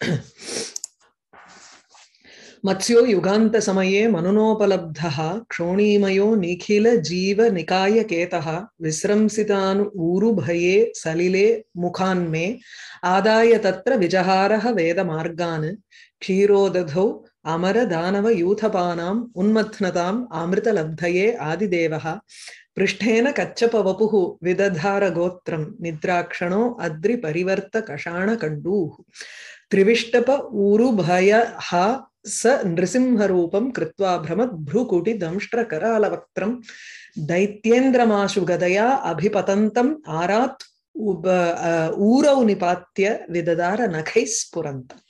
मत्स्यो युगांत समये मनुनोपलब्धः क्षोणीमयो निखिल जीव निकाय केतः विस्रंसितान् ऊरुभये सलिले मुखान्मे आदाय तत्र विजहारः वेदमार्गान् क्षीरोदधौ यूथपानाम् उन्मथ्नताम् अमृतलब्धये आदिदेवः पृष्ठेन विदधार विदधारगोत्रम् निद्राक्षणो अद्रिपरिवर्तकषाणकण्डूः திரிவிஷ்டப உருபய ஹா ச நிருசிம்ஹரூபம் கிருத்வா பிரமத் ப்ரூகுட்டி தம்ஷ்ட கராலவக்திரம் दैत्येन्द्रमाशु गदया अभिपतन्तम् आरात् उब ऊरौ निपात्य विददार नखैः स्फुरन्तम्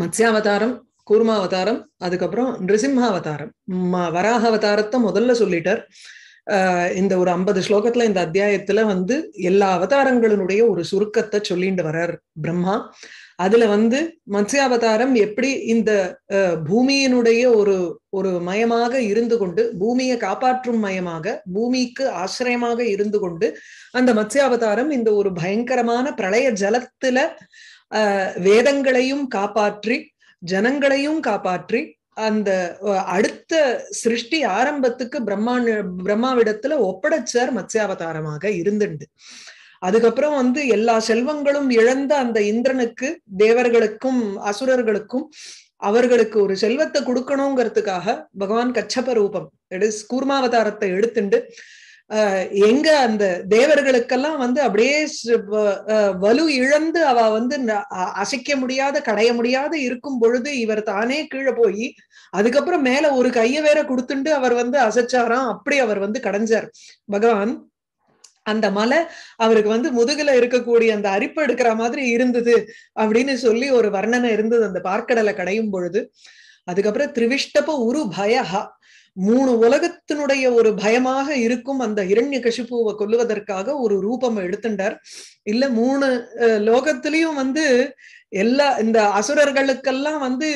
மத்ஸ்யாவதாரம் கூர்மாவதாரம் அதுக்கப்புறம் நிருசிம்ஹாவதாரம் வராக அவதாரத்தை முதல்ல சொல்லிட்டார் இந்த ஒரு ஐம்பது ஸ்லோகத்துல இந்த அத்தியாயத்துல வந்து எல்லா அவதாரங்களினுடைய ஒரு சுருக்கத்தை சொல்லிட்டு வர்றார் பிரம்மா அதுல வந்து அவதாரம் எப்படி இந்த பூமியினுடைய ஒரு ஒரு மயமாக இருந்து கொண்டு பூமியை காப்பாற்றும் மயமாக பூமிக்கு ஆசிரியமாக இருந்து கொண்டு அந்த அவதாரம் இந்த ஒரு பயங்கரமான பிரளய ஜலத்துல வேதங்களையும் காப்பாற்றி ஜனங்களையும் காப்பாற்றி அந்த அடுத்த சிருஷ்டி ஆரம்பத்துக்கு பிரம்மா பிரம்மாவிடத்துல ஒப்படைச்சார் மத்ஸ்யாவதாரமாக இருந்துண்டு அதுக்கப்புறம் வந்து எல்லா செல்வங்களும் இழந்த அந்த இந்திரனுக்கு தேவர்களுக்கும் அசுரர்களுக்கும் அவர்களுக்கு ஒரு செல்வத்தை கொடுக்கணுங்கிறதுக்காக பகவான் கச்சப ரூபம் கூர்மாவதாரத்தை எடுத்துண்டு எங்க அந்த தேவர்களுக்கெல்லாம் வந்து அப்படியே வலு இழந்து அவ வந்து அசைக்க முடியாத கடைய முடியாத இருக்கும் பொழுது இவர் தானே கீழே போய் அதுக்கப்புறம் மேல ஒரு கையை வேற கொடுத்துட்டு அவர் வந்து அசைச்சாராம் அப்படி அவர் வந்து கடைஞ்சார் பகவான் அந்த மலை அவருக்கு வந்து முதுகுல இருக்கக்கூடிய அந்த அரிப்பு எடுக்கிற மாதிரி இருந்தது அப்படின்னு சொல்லி ஒரு வர்ணனை இருந்தது அந்த பார்க்கடலை கடையும் பொழுது அதுக்கப்புறம் திருவிஷ்டப உரு பயஹா மூணு உலகத்தினுடைய ஒரு பயமாக இருக்கும் அந்த இரண்ய கசிப்பூவை கொல்லுவதற்காக ஒரு ரூபம் எடுத்துட்டார் இல்ல மூணு லோகத்திலையும் வந்து எல்லா இந்த அசுரர்களுக்கெல்லாம் வந்து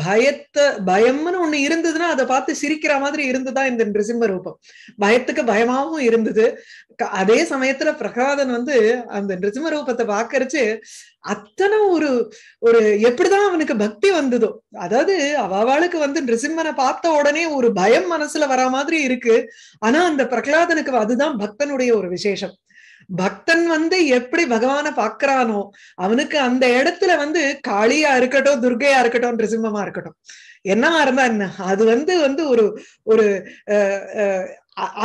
பயத்த பயம்னு ஒண்ணு இருந்ததுன்னா அதை பார்த்து சிரிக்கிற மாதிரி இருந்துதான் இந்த நிருசிம்ம ரூபம் பயத்துக்கு பயமாவும் இருந்தது அதே சமயத்துல பிரகலாதன் வந்து அந்த நிருசிம்ம ரூபத்தை பாக்கரிச்சு அத்தனை ஒரு ஒரு எப்படிதான் அவனுக்கு பக்தி வந்ததோ அதாவது அவளுக்கு வந்து நிருசிம்மனை பார்த்த உடனே ஒரு பயம் மனசுல வரா மாதிரி இருக்கு ஆனா அந்த பிரகலாதனுக்கு அதுதான் பக்தனுடைய ஒரு விசேஷம் பக்தன் வந்து எப்படி பகவான பாக்குறானோ அவனுக்கு அந்த இடத்துல வந்து காளியா இருக்கட்டும் துர்கையா இருக்கட்டும் நிருசிம்மமா இருக்கட்டும் என்னவா இருந்தா என்ன அது வந்து வந்து ஒரு ஒரு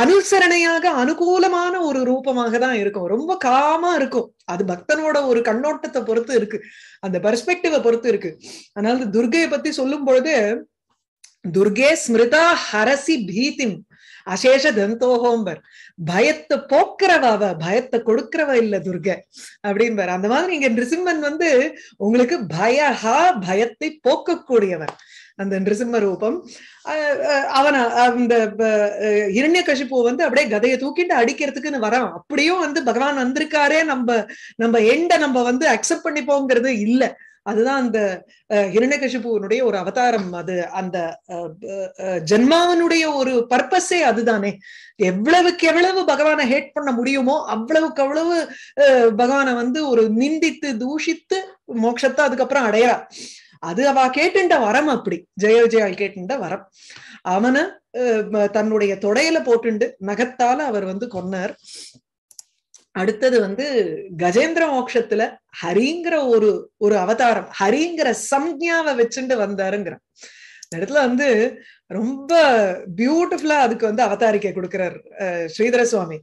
அனுசரணையாக அனுகூலமான ஒரு ரூபமாக தான் இருக்கும் ரொம்ப காமா இருக்கும் அது பக்தனோட ஒரு கண்ணோட்டத்தை பொறுத்து இருக்கு அந்த பெர்ஸ்பெக்டிவை பொறுத்து இருக்கு அதனால துர்கையை பத்தி சொல்லும் பொழுது துர்கே ஸ்மிருதா ஹரசி பீதிம் அசேஷ தந்தோகோம்பர் பயத்தை போக்குறவ பயத்தை கொடுக்கறவ இல்ல துர்க அப்படின்பாரு அந்த மாதிரி இங்க நிருசிம்மன் வந்து உங்களுக்கு பயஹா பயத்தை போக்கக்கூடியவர் அந்த நிருசிம்ம ரூபம் அவன அந்த இரண்ய கஷிப்பு வந்து அப்படியே கதையை தூக்கிட்டு அடிக்கிறதுக்குன்னு வரான் அப்படியும் வந்து பகவான் வந்திருக்காரே நம்ம நம்ம எண்ட நம்ம வந்து அக்செப்ட் பண்ணிப்போங்கிறது இல்லை அதுதான் அந்த ஹிரண்யகசிபுவனுடைய ஒரு அவதாரம் அது அந்த ஜென்மாவனுடைய ஒரு பர்பஸே அதுதானே எவ்வளவுக்கு எவ்வளவு பகவானை ஹேட் பண்ண முடியுமோ அவ்வளவுக்கு அவ்வளவு பகவானை வந்து ஒரு நிந்தித்து தூஷித்து மோட்சத்தை அதுக்கப்புறம் அடையறா அது அவ கேட்டுண்ட வரம் அப்படி ஜெய விஜயால் கேட்டுண்ட வரம் அவனை தன்னுடைய தொடையில போட்டுண்டு நகத்தால அவர் வந்து கொன்னார் அடுத்தது வந்து கஜேந்திர மோட்சத்துல ஹரிங்கிற ஒரு ஒரு அவதாரம் ஹரிங்கிற சம்யாவை வச்சுட்டு வந்தாருங்கிற இந்த இடத்துல வந்து ரொம்ப பியூட்டிஃபுல்லா அதுக்கு வந்து அவதாரிக்க கொடுக்கிறார் ஸ்ரீதர சுவாமி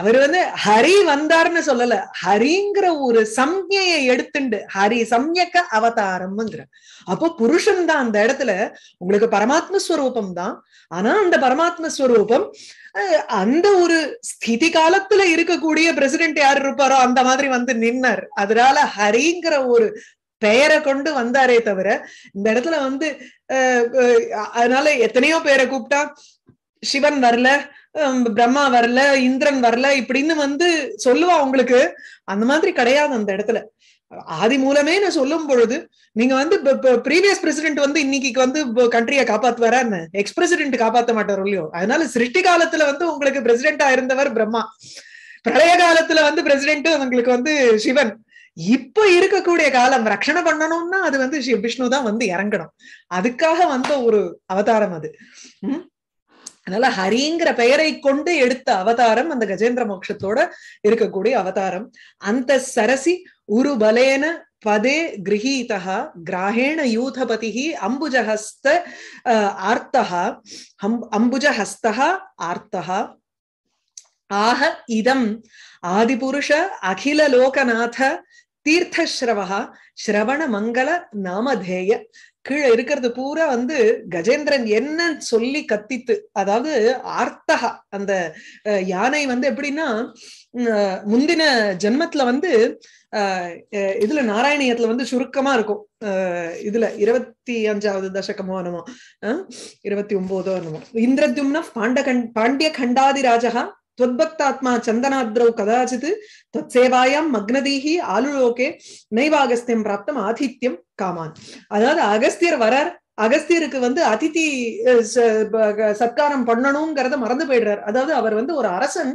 அவர் வந்து ஹரி வந்தார்னு சொல்லல ஹரிங்கிற ஒரு சம்ஞையை எடுத்துண்டு ஹரி சம்யக்க அவதாரம்ங்கிற அப்போ புருஷன் தான் அந்த இடத்துல உங்களுக்கு பரமாத்ம ஸ்வரூபம் தான் ஆனா அந்த பரமாத்ம ஸ்வரூபம் அந்த ஒரு ஸ்திதி காலத்துல இருக்கக்கூடிய பிரசிடென்ட் யார் இருப்பாரோ அந்த மாதிரி வந்து நின்னர் அதனால ஹரிங்கிற ஒரு பெயரை கொண்டு வந்தாரே தவிர இந்த இடத்துல வந்து அதனால எத்தனையோ பேரை கூப்பிட்டா சிவன் வரல பிரம்மா வரல இந்திரன் வரல இப்படின்னு வந்து சொல்லுவா உங்களுக்கு அந்த மாதிரி கிடையாது அந்த இடத்துல ஆதி மூலமே நான் சொல்லும் பொழுது நீங்க வந்து ப்ரீவியஸ் பிரசிடென்ட் வந்து இன்னைக்கு வந்து கண்ட்ரியை காப்பாத்துவாரான்னு எக்ஸ் பிரசிடென்ட் காப்பாத்த மாட்டார் இல்லையோ அதனால சிருஷ்டி காலத்துல வந்து உங்களுக்கு பிரசிடென்டா இருந்தவர் பிரம்மா பிரளய காலத்துல வந்து பிரசிடென்ட் உங்களுக்கு வந்து சிவன் இப்ப இருக்கக்கூடிய காலம் ரஷ்ண பண்ணணும்னா அது வந்து விஷ்ணு தான் வந்து இறங்கணும் அதுக்காக வந்த ஒரு அவதாரம் அது அதனால ஹரிங்கிற பெயரை கொண்டு எடுத்த அவதாரம் அந்த கஜேந்திர மோட்சத்தோட இருக்கக்கூடிய அவதாரம் அந்த சரசி उरुबलेन पदे गृहीतः ग्राहेण यूथपतिः अम्बुजहस्त आर्तः हम अम्बुजहस्तः आर्तः आह इदम् आदिपुरुष अखिललोकनाथ तीर्थश्रवः श्रवणमङ्गलनामधेय கீழே இருக்கிறது பூரா வந்து கஜேந்திரன் என்ன சொல்லி கத்தித்து அதாவது ஆர்த்தகா அந்த யானை வந்து எப்படின்னா முந்தின ஜென்மத்துல வந்து அஹ் இதுல நாராயணியத்துல வந்து சுருக்கமா இருக்கும் இதுல இருபத்தி அஞ்சாவது தசகமோ என்னமோ இருபத்தி ஒன்பதோ என்னமோ இந்திரத்யும்னா கண் பாண்டிய கண்டாதி ராஜகா त्वद्भक्तात्मा चन्दनाद्रौ कदाचित् तत्सेवायां ஆளுலோகே ஆலுலோகே நைவாகஸ்தியம் பிராப்தம் ஆதித்யம் காமான் அதாவது அகஸ்தியர் வரர் அகஸ்தியருக்கு வந்து அதிதி சத்காரம் பண்ணணுங்கிறத மறந்து போயிடுறார் அதாவது அவர் வந்து ஒரு அரசன்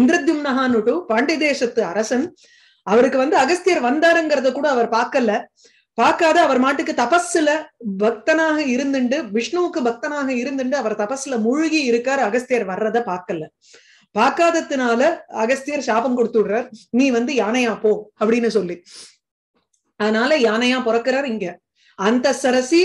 இந்திரத்யும்னஹான்னுட்டு பாண்டிய தேசத்து அரசன் அவருக்கு வந்து அகஸ்தியர் வந்தாருங்கிறத கூட அவர் பார்க்கல பார்க்காத அவர் மாட்டுக்கு தபஸ்ல பக்தனாக இருந்துண்டு விஷ்ணுவுக்கு பக்தனாக இருந்துண்டு அவர் தபஸ்ல மூழ்கி இருக்கார் அகஸ்தியர் வர்றத பார்க்கல பார்க்காததுனால அகஸ்தியர் சாபம் கொடுத்து விடுறார் நீ வந்து யானையா போ அப்படின்னு சொல்லி அதனால யானையா பிறக்கிறார் இங்க அந்த சரசி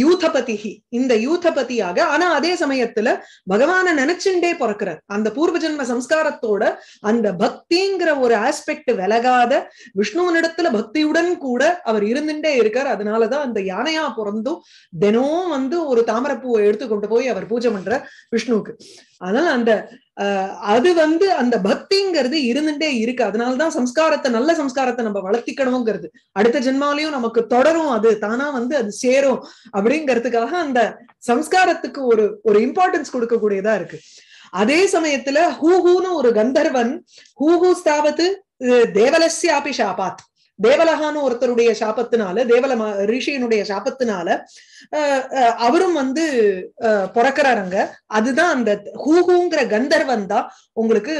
யூதபதி இந்த யூதபதியாக ஆனா அதே சமயத்துல பகவான நினைச்சுண்டே பிறக்கிறார் அந்த பூர்வ ஜென்ம சம்ஸ்காரத்தோட அந்த பக்திங்கிற ஒரு ஆஸ்பெக்ட் விலகாத விஷ்ணுவனிடத்துல பக்தியுடன் கூட அவர் இருந்துட்டே இருக்கார் அதனாலதான் அந்த யானையா பிறந்தும் தினமும் வந்து ஒரு தாமரப்பூவை எடுத்து கொண்டு போய் அவர் பூஜை பண்ற விஷ்ணுவுக்கு அதனால அந்த அது வந்து அந்த பக்திங்கிறது இருந்துட்டே இருக்கு அதனாலதான் சம்ஸ்காரத்தை நல்ல சம்ஸ்காரத்தை நம்ம வளர்த்திக்கணுங்கிறது அடுத்த ஜென்மாலையும் நமக்கு தொடரும் அது தானா வந்து அது சேரும் அப்படிங்கிறதுக்காக அந்த சம்ஸ்காரத்துக்கு ஒரு ஒரு இம்பார்ட்டன்ஸ் கொடுக்கக்கூடியதா இருக்கு அதே சமயத்துல ஹூஹூன்னு ஒரு கந்தர்வன் ஹூஹூ ஸ்தாபத்து தேவலசியாபி ஷாபாத் தேவலகான்னு ஒருத்தருடைய சாபத்தினால தேவல ரிஷியனுடைய சாபத்தினால அவரும் வந்து பிறக்கிறாருங்க அதுதான் அந்த ஹூஹூங்கிற கந்தர்வன் தான் உங்களுக்கு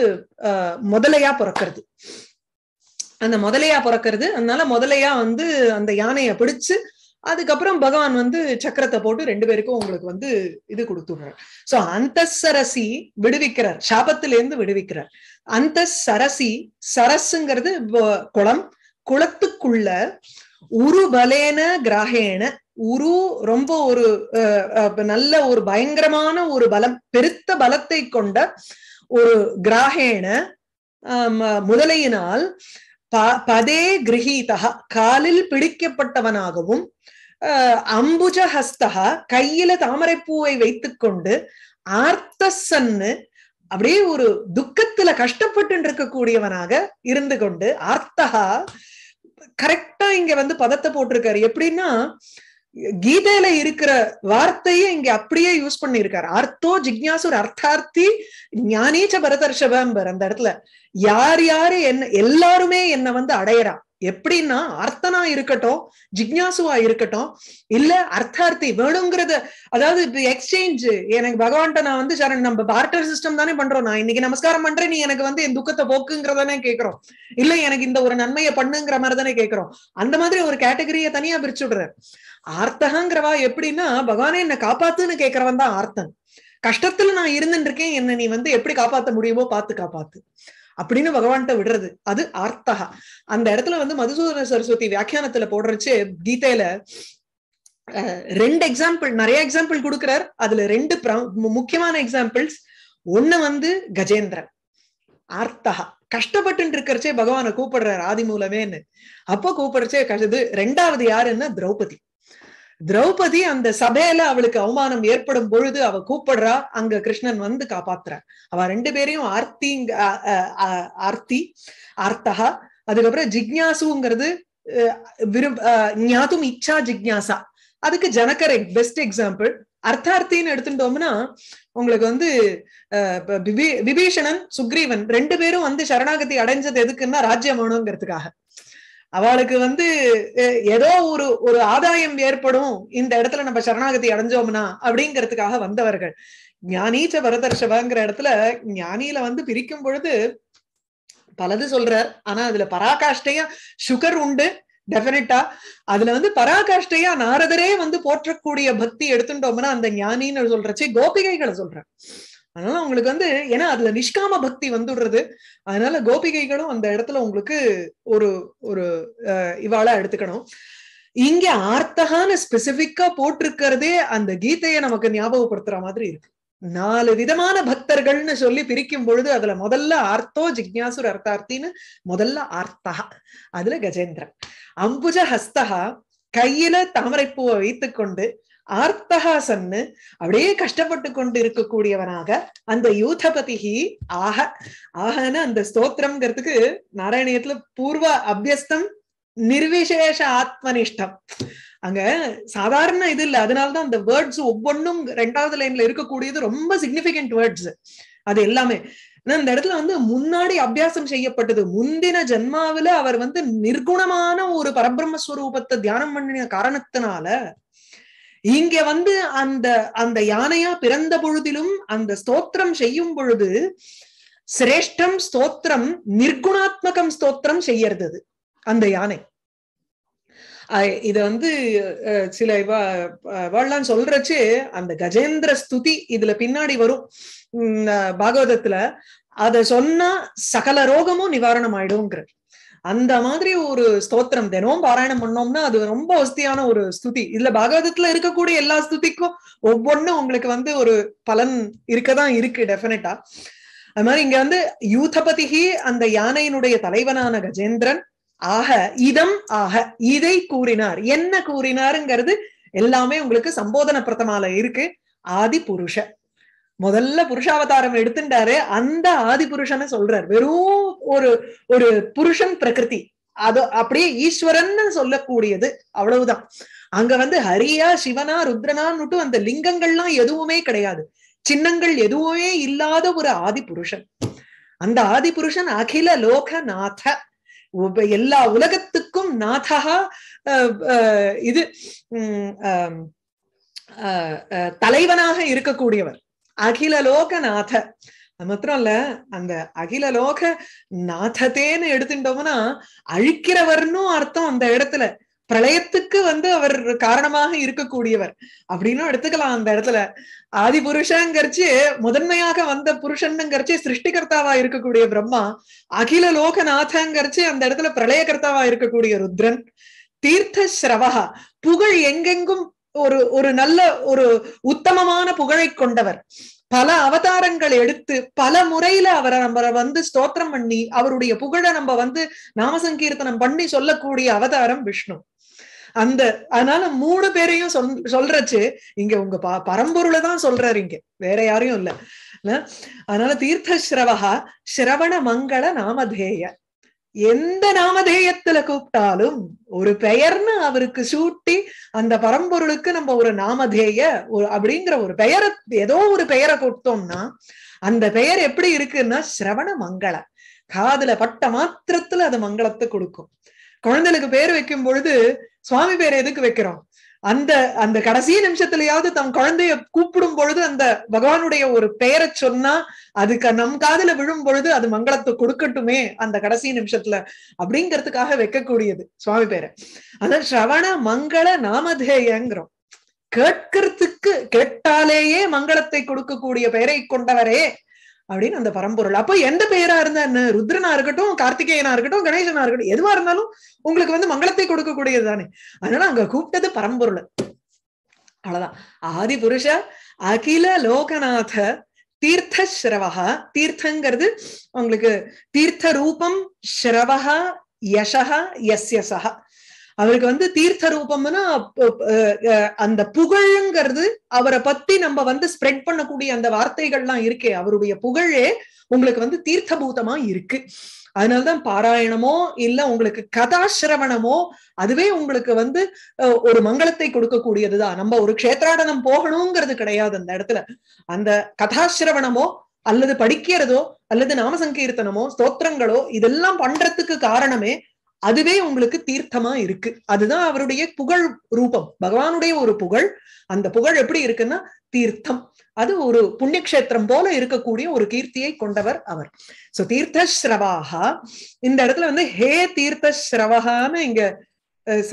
முதலையா பிறக்கிறது அந்த முதலையா பிறக்கிறது அதனால முதலையா வந்து அந்த யானையை பிடிச்சு அதுக்கப்புறம் பகவான் வந்து சக்கரத்தை போட்டு ரெண்டு பேருக்கும் உங்களுக்கு வந்து இது கொடுத்துடுறார் சோ அந்த சரசி விடுவிக்கிறார் சாபத்திலேருந்து விடுவிக்கிறார் அந்த சரசி சரஸுங்கிறது குளம் குளத்துக்குள்ள உரு பலேன கிரகேன உரு ரொம்ப ஒரு நல்ல ஒரு பயங்கரமான ஒரு பலம் பெருத்த பலத்தை கொண்ட ஒரு கிரகேன முதலையினால் பதே கிரகிதா காலில் பிடிக்கப்பட்டவனாகவும் அம்புஜ ஹஸ்தா கையில தாமரைப்பூவை வைத்துக்கொண்டு ஆர்த்தசன்னு அப்படியே ஒரு துக்கத்துல கஷ்டப்பட்டு இருக்கக்கூடியவனாக இருந்து கொண்டு ஆர்த்தகா கரெக்டா இங்க வந்து பதத்தை போட்டிருக்காரு எப்படின்னா கீதையில இருக்கிற வார்த்தையை இங்க அப்படியே யூஸ் பண்ணிருக்காரு அர்த்தோ ஜிக்யாசுர் அர்த்தார்த்தி ஞானீச்ச பரதர்ஷபம்பர் அந்த இடத்துல யார் யாரு என்ன எல்லாருமே என்ன வந்து அடையறான் எப்படின்னா அர்த்தனா இருக்கட்டும் ஜிக்னாசுவா இருக்கட்டும் இல்ல அர்த்தார்த்தி வேணுங்கிறத அதாவது எக்ஸ்சேஞ்ச் எனக்கு பகவான்கிட்ட நான் வந்து சரண் நம்ம பார்ட்டர் சிஸ்டம் தானே பண்றோம் நான் இன்னைக்கு நமஸ்காரம் பண்றேன் நீ எனக்கு வந்து என் துக்கத்தை போக்குங்கிறதானே கேட்கிறோம் இல்ல எனக்கு இந்த ஒரு நன்மையை பண்ணுங்கிற மாதிரி தானே கேட்கிறோம் அந்த மாதிரி ஒரு கேட்டகரியை தனியா பிரிச்சு விடுற ஆர்த்தகங்கிறவா எப்படின்னா பகவானே என்னை காப்பாத்துன்னு கேட்கிறவன் தான் ஆர்த்தன் கஷ்டத்துல நான் இருந்துட்டு இருக்கேன் என்ன நீ வந்து எப்படி காப்பாத்த முடியுமோ பார்த்து காப்பாத்து அப்படின்னு பகவான்கிட்ட விடுறது அது ஆர்த்தகா அந்த இடத்துல வந்து மதுசூதன சரஸ்வதி வியாக்கியானத்துல போடுறச்சு கீதையில ரெண்டு எக்ஸாம்பிள் நிறைய எக்ஸாம்பிள் கொடுக்கிறார் அதுல ரெண்டு முக்கியமான எக்ஸாம்பிள்ஸ் ஒண்ணு வந்து கஜேந்திரன் ஆர்த்தகா கஷ்டப்பட்டு இருக்கிறச்சே பகவான கூப்பிடுறாரு ஆதி மூலமேன்னு அப்போ கூப்பிடுறச்சே கஷ்டது ரெண்டாவது யாருன்னா திரௌபதி திரௌபதி அந்த சபையில அவளுக்கு அவமானம் ஏற்படும் பொழுது அவ கூப்பிடுறா அங்க கிருஷ்ணன் வந்து காப்பாத்துற அவ ரெண்டு பேரையும் ஆர்த்திங்க ஆர்த்தி ஆர்த்தகா அதுக்கப்புறம் ஜிக்யாசுங்கிறது விரும்ப ஞாத்தும் இச்சா ஜிக்ஞாசா அதுக்கு ஜனகர் பெஸ்ட் எக்ஸாம்பிள் அர்த்தார்த்தின்னு எடுத்துட்டோம்னா உங்களுக்கு வந்து விபீஷணன் சுக்ரீவன் ரெண்டு பேரும் வந்து சரணாகதி அடைஞ்சது எதுக்குன்னா ராஜ்யம் வேணுங்கிறதுக்காக அவளுக்கு வந்து ஏதோ ஒரு ஒரு ஆதாயம் ஏற்படும் இந்த இடத்துல நம்ம சரணாகதி அடைஞ்சோம்னா அப்படிங்கிறதுக்காக வந்தவர்கள் ஞானீச்ச பரதர்ஷபங்கிற இடத்துல ஞானியில வந்து பிரிக்கும் பொழுது பலது சொல்றார் ஆனா அதுல பராகாஷ்டையா சுகர் உண்டு டெபினட்டா அதுல வந்து பராகாஷ்டையா நாரதரே வந்து போற்றக்கூடிய பக்தி எடுத்துட்டோம்னா அந்த ஞானின்னு சொல்றச்சு கோபிகைகளை சொல்றேன் அதனால உங்களுக்கு வந்து ஏன்னா அதுல நிஷ்காம பக்தி வந்துடுறது அதனால கோபிகைகளும் அந்த இடத்துல உங்களுக்கு ஒரு ஒரு இவாளா எடுத்துக்கணும் இங்க ஆர்த்தகான ஸ்பெசிபிக்கா போட்டிருக்கிறதே அந்த கீதையை நமக்கு ஞாபகப்படுத்துற மாதிரி இருக்கு நாலு விதமான பக்தர்கள்னு சொல்லி பிரிக்கும் பொழுது அதுல முதல்ல ஆர்த்தோ ஜிக்யாசுர் அர்த்தார்த்தின்னு முதல்ல ஆர்த்தகா அதுல கஜேந்திரன் அம்புஜ ஹஸ்தகா கையில தாமரைப்பூவை வைத்துக்கொண்டு ஆர்த்தகாசன்னு அப்படியே கஷ்டப்பட்டு கொண்டு இருக்கக்கூடியவனாக அந்த யூதபதிகி ஆக ஆகன அந்த ஸ்தோத்திரம்ங்கிறதுக்கு நாராயணியத்துல பூர்வ அபியஸ்தம் நிர்விசேஷ ஆத்மனிஷ்டம் அங்க சாதாரண இது இல்ல அதனாலதான் அந்த வேர்ட்ஸ் ஒவ்வொன்றும் ரெண்டாவது லைன்ல இருக்கக்கூடியது ரொம்ப சிக்னிபிகண்ட் வேர்ட்ஸ் அது எல்லாமே இந்த இடத்துல வந்து முன்னாடி அபியாசம் செய்யப்பட்டது முந்தின ஜென்மாவில அவர் வந்து நிர்குணமான ஒரு பரபிரம்மஸ்வரூபத்தை தியானம் பண்ணின காரணத்தினால இங்க வந்து அந்த அந்த யானையா பிறந்த பொழுதிலும் அந்த ஸ்தோத்திரம் செய்யும் பொழுது சிரேஷ்டம் ஸ்தோத்திரம் நிர்குணாத்மகம் ஸ்தோத்திரம் செய்யறது அந்த யானை இத வந்து சில இவாள்லாம் சொல்றச்சு அந்த கஜேந்திர ஸ்துதி இதுல பின்னாடி வரும் பாகவதத்துல அத சொன்னா சகல ரோகமும் நிவாரணம் ஆயிடுங்கிறது அந்த மாதிரி ஒரு ஸ்தோத்திரம் தினம் பாராயணம் பண்ணோம்னா அது ரொம்ப வசதியான ஒரு ஸ்துதி இதுல பாகவதத்துல இருக்கக்கூடிய எல்லா ஸ்துதிக்கும் ஒவ்வொன்னும் உங்களுக்கு வந்து ஒரு பலன் இருக்கதான் இருக்கு டெபினட்டா அது மாதிரி இங்க வந்து யூதபதிகி அந்த யானையினுடைய தலைவனான கஜேந்திரன் ஆக இதம் ஆக இதை கூறினார் என்ன கூறினாருங்கிறது எல்லாமே உங்களுக்கு சம்போதன பிரதமால இருக்கு ஆதி புருஷ முதல்ல புருஷாவதாரம் எடுத்துட்டாரு அந்த ஆதி புருஷனை சொல்றார் வெறும் ஒரு ஒரு புருஷன் பிரகிருதி அது அப்படியே ஈஸ்வரன் சொல்லக்கூடியது அவ்வளவுதான் அங்க வந்து ஹரியா சிவனா ருத்ரனான்னுட்டு அந்த லிங்கங்கள்லாம் எதுவுமே கிடையாது சின்னங்கள் எதுவுமே இல்லாத ஒரு ஆதி புருஷன் அந்த ஆதி புருஷன் அகில லோக நாத எல்லா உலகத்துக்கும் நாதகா இது தலைவனாக இருக்கக்கூடியவர் அகிலலோகநாத அது மாத்திரம் இல்ல அந்த அகிலலோக நாதத்தேன்னு எடுத்துட்டோம்னா அழிக்கிறவர்னும் அர்த்தம் அந்த இடத்துல பிரளயத்துக்கு வந்து அவர் காரணமாக இருக்கக்கூடியவர் அப்படின்னு எடுத்துக்கலாம் அந்த இடத்துல ஆதி புருஷங்கரிச்சு முதன்மையாக வந்த புருஷன்னுங்கரிச்சு சிருஷ்டிகர்த்தாவா இருக்கக்கூடிய பிரம்மா அகில லோகநாதங்கரிச்சு அந்த இடத்துல பிரளயகர்த்தாவா இருக்கக்கூடிய ருத்ரன் தீர்த்த ஸ்ரவகா புகழ் எங்கெங்கும் ஒரு ஒரு நல்ல ஒரு உத்தமமான புகழை கொண்டவர் பல அவதாரங்களை எடுத்து பல முறையில அவரை நம்ம வந்து ஸ்தோத்திரம் பண்ணி அவருடைய புகழை நம்ம வந்து நாமசங்கீர்த்தனம் பண்ணி சொல்லக்கூடிய அவதாரம் விஷ்ணு அந்த அதனால மூணு பேரையும் சொல் சொல்றச்சு இங்க உங்க ப பரம்பொருளை தான் சொல்றாரு இங்க வேற யாரையும் இல்ல அதனால தீர்த்த ஸ்ரவகா சிரவண மங்கள நாமதேய எந்த நாமதேயத்துல கூப்பிட்டாலும் ஒரு பெயர்னு அவருக்கு சூட்டி அந்த பரம்பொருளுக்கு நம்ம ஒரு நாமதேய ஒரு அப்படிங்கிற ஒரு பெயரை ஏதோ ஒரு பெயரை கொடுத்தோம்னா அந்த பெயர் எப்படி இருக்குன்னா சிரவண மங்கள காதுல பட்ட மாத்திரத்துல அது மங்களத்தை கொடுக்கும் குழந்தைகளுக்கு பேர் வைக்கும் பொழுது சுவாமி பேர் எதுக்கு வைக்கிறோம் அந்த அந்த கடைசி நிமிஷத்துலயாவது தம் குழந்தைய கூப்பிடும் பொழுது அந்த பகவானுடைய ஒரு பெயரை சொன்னா அதுக்கு நம் காதல விழும் பொழுது அது மங்களத்தை கொடுக்கட்டுமே அந்த கடைசி நிமிஷத்துல அப்படிங்கிறதுக்காக வைக்கக்கூடியது சுவாமி பேரை அதான் ஸ்ரவண மங்கள நாமதேயங்கிறோம் கேட்கறதுக்கு கேட்டாலேயே மங்களத்தை கொடுக்கக்கூடிய பெயரை கொண்டவரே அப்படின்னு அந்த பரம்பொருள் அப்ப எந்த பெயரா இருந்தா என்ன ருத்ரனா இருக்கட்டும் கார்த்திகேயனா இருக்கட்டும் கணேசனா இருக்கட்டும் எதுவா இருந்தாலும் உங்களுக்கு வந்து மங்களத்தை கொடுக்கக்கூடியது தானே அதனால அங்க கூப்பிட்டது பரம்பொருள் அவ்வளவுதான் ஆதி புருஷ அகில லோகநாத தீர்த்த ஸ்ரவகா தீர்த்தங்கிறது உங்களுக்கு தீர்த்த ரூபம் ஸ்ரவகா யசகா எஸ் எஸ்யசகா அவருக்கு வந்து தீர்த்த ரூபம்னா அந்த புகழ்ங்கிறது அவரை பத்தி நம்ம வந்து ஸ்ப்ரெட் பண்ணக்கூடிய அந்த வார்த்தைகள்லாம் இருக்கே அவருடைய புகழே உங்களுக்கு வந்து தீர்த்த பூதமா இருக்கு அதனாலதான் பாராயணமோ இல்ல உங்களுக்கு கதாசிரவணமோ அதுவே உங்களுக்கு வந்து ஒரு மங்களத்தை கொடுக்கக்கூடியதுதான் நம்ம ஒரு கஷேத்ராடனம் போகணுங்கிறது கிடையாது அந்த இடத்துல அந்த கதாசிரவணமோ அல்லது படிக்கிறதோ அல்லது நாம சங்கீர்த்தனமோ ஸ்தோத்திரங்களோ இதெல்லாம் பண்றதுக்கு காரணமே அதுவே உங்களுக்கு தீர்த்தமா இருக்கு அதுதான் அவருடைய புகழ் ரூபம் பகவானுடைய ஒரு புகழ் அந்த புகழ் எப்படி இருக்குன்னா தீர்த்தம் அது ஒரு புண்ணியக்ஷேத்திரம் போல இருக்கக்கூடிய ஒரு கீர்த்தியை கொண்டவர் அவர் சோ தீர்த்தஸ்ரவாகா இந்த இடத்துல வந்து ஹே தீர்த்தஸ்ரவகான்னு இங்க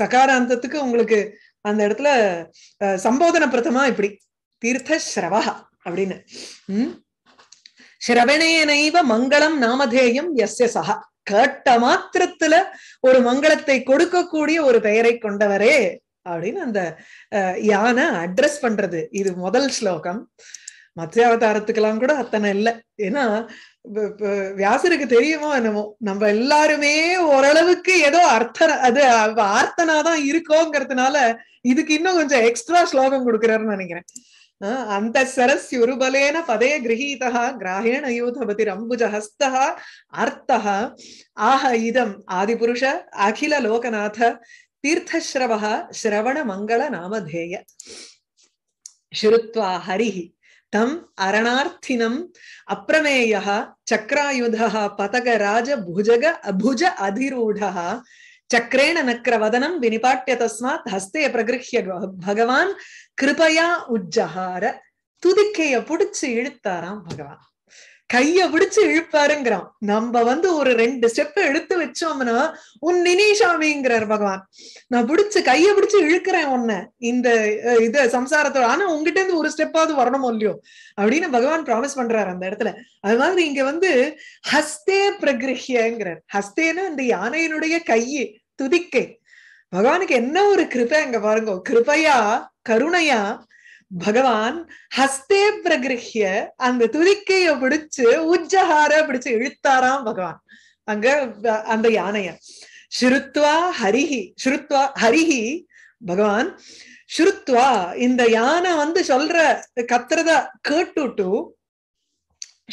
சகாராந்தத்துக்கு உங்களுக்கு அந்த இடத்துல சம்போதன பிரதமா இப்படி தீர்த்தஸ்ரவகா அப்படின்னு உம் ஸ்ரவணேனைவ மங்களம் நாமதேயம் எஸ் சகா கேட்ட மாத்திரத்துல ஒரு மங்களத்தை கொடுக்கக்கூடிய ஒரு பெயரை கொண்டவரே அப்படின்னு அந்த யானை அட்ரஸ் பண்றது இது முதல் ஸ்லோகம் அவதாரத்துக்கெல்லாம் கூட அத்தனை இல்லை ஏன்னா வியாசருக்கு தெரியுமோ என்னமோ நம்ம எல்லாருமே ஓரளவுக்கு ஏதோ அர்த்த அது ஆர்த்தனா இருக்கோங்கிறதுனால இதுக்கு இன்னும் கொஞ்சம் எக்ஸ்ட்ரா ஸ்லோகம் கொடுக்குறாருன்னு நினைக்கிறேன் అంతఃసరస్యురుబలేన పదే గృహీత గ్రాహేణ యూథమతిరంబుజహస్త అర్త ఆహ ఇదం ఆదిపురుష అఖిల లోకనాథ తీర్థశ్రవ శ్రవణ మంగళ నామధేయ శ్రుత్వా హరి తం అరణార్థినం అప్రమేయ చక్రాయుధ పతగ రాజ భుజగ భుజ అధిరూఢ சக்கரேண நக்கர வதனம் வினிபாட்டிய தஸ்மாத் ஹஸ்தைய பிரகிருஹிய பகவான் கிருபையா உஜஹார துதிக்கைய புடிச்சு இழுத்தாராம் பகவான் கைய பிடிச்சு இழுப்பாருங்கிறான் நம்ம வந்து ஒரு ரெண்டு ஸ்டெப் எடுத்து வச்சோம்னா உன் நினிஷாமிங்கிறார் பகவான் நான் பிடிச்சு கைய பிடிச்சு இழுக்கிறேன் உன்ன இந்த இது சம்சாரத்தோட ஆனா உங்ககிட்ட இருந்து ஒரு ஸ்டெப்பாவது வரணும் இல்லையோ அப்படின்னு பகவான் ப்ராமிஸ் பண்றாரு அந்த இடத்துல அது மாதிரி இங்க வந்து ஹஸ்தே பிரகிருஹியங்கிறார் ஹஸ்தேன்னு அந்த யானையினுடைய கையை துதிக்கை பகவானுக்கு என்ன ஒரு கிருபை அங்க பாருங்க கிருபையா கருணையா பகவான் ஹஸ்தே பிரகிருஹிய அந்த துதிக்கைய பிடிச்சு உஜ்ஜஹார பிடிச்சு இழுத்தாராம் பகவான் அங்க அந்த யானைய ஸ்ருத்வா ஹரிஹி ஸ்ருத்வா ஹரிஹி பகவான் ஸ்ருத்வா இந்த யானை வந்து சொல்ற கத்துறத கேட்டுட்டு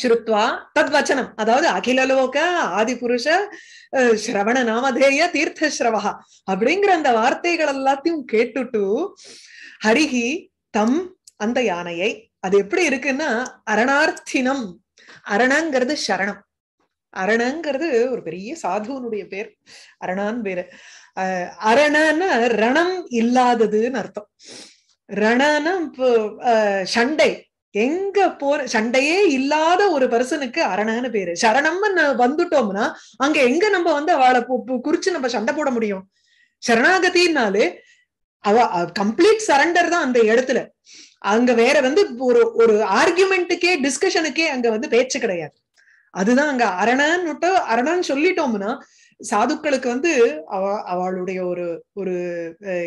ஸ்ருத்வா தத் வச்சனம் அதாவது அகிலலோக ஆதிபுருஷ ஸ்ரவண நாமதேய தீர்த்த ஸ்ரவா அப்படிங்கிற அந்த வார்த்தைகள் எல்லாத்தையும் கேட்டுட்டு ஹரிஹி தம் அந்த யானையை அது எப்படி இருக்குன்னா அரணார்த்தினம் அரணங்கிறது சரணம் அரணங்கிறது ஒரு பெரிய சாதுவனுடைய பேர் அரணான் பேரு அஹ் அரணன்னு ரணம் இல்லாததுன்னு அர்த்தம் இப்போ சண்டை எங்க போற சண்டையே இல்லாத ஒரு பர்சனுக்கு அரணன்னு பேரு சரணம் வந்துட்டோம்னா அங்க எங்க நம்ம வந்து அவளை குறிச்சு நம்ம சண்டை போட முடியும் சரணாகத்தின்னாலே அவ கம்ப்ளீட் சரண்டர் தான் அந்த இடத்துல அங்க வேற வந்து ஒரு ஒரு ஆர்கியூமெண்ட்டுக்கே டிஸ்கஷனுக்கே அங்க வந்து பேச்சு கிடையாது அதுதான் அங்க அரணன்னு அரணன்னு சொல்லிட்டோம்னா சாதுக்களுக்கு வந்து அவ அவளுடைய ஒரு ஒரு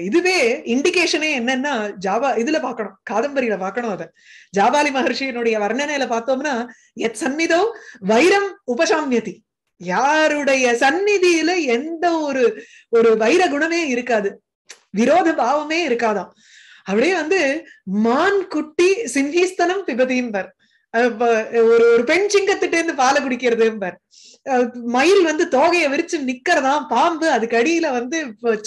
இதுவே இண்டிகேஷனே என்னன்னா ஜாபா இதுல பாக்கணும் காதம்பரியில பாக்கணும் அதை ஜாபாலி மகர்ஷியினுடைய வர்ணனையில பார்த்தோம்னா எத் சந்நிதோ வைரம் உபசாமியதி யாருடைய சந்நிதியில எந்த ஒரு ஒரு வைர குணமே இருக்காது விரோத பாவமே இருக்காதாம் அப்படியே வந்து மான் குட்டி சிம்ஹீஸ்தனம் பிபதியும் ஒரு ஒரு பெண் சிங்கத்திட்டே இருந்து பாலை பர் மயில் வந்து தோகையை விரிச்சு நிக்கிறதா பாம்பு அதுக்கு அடியில வந்து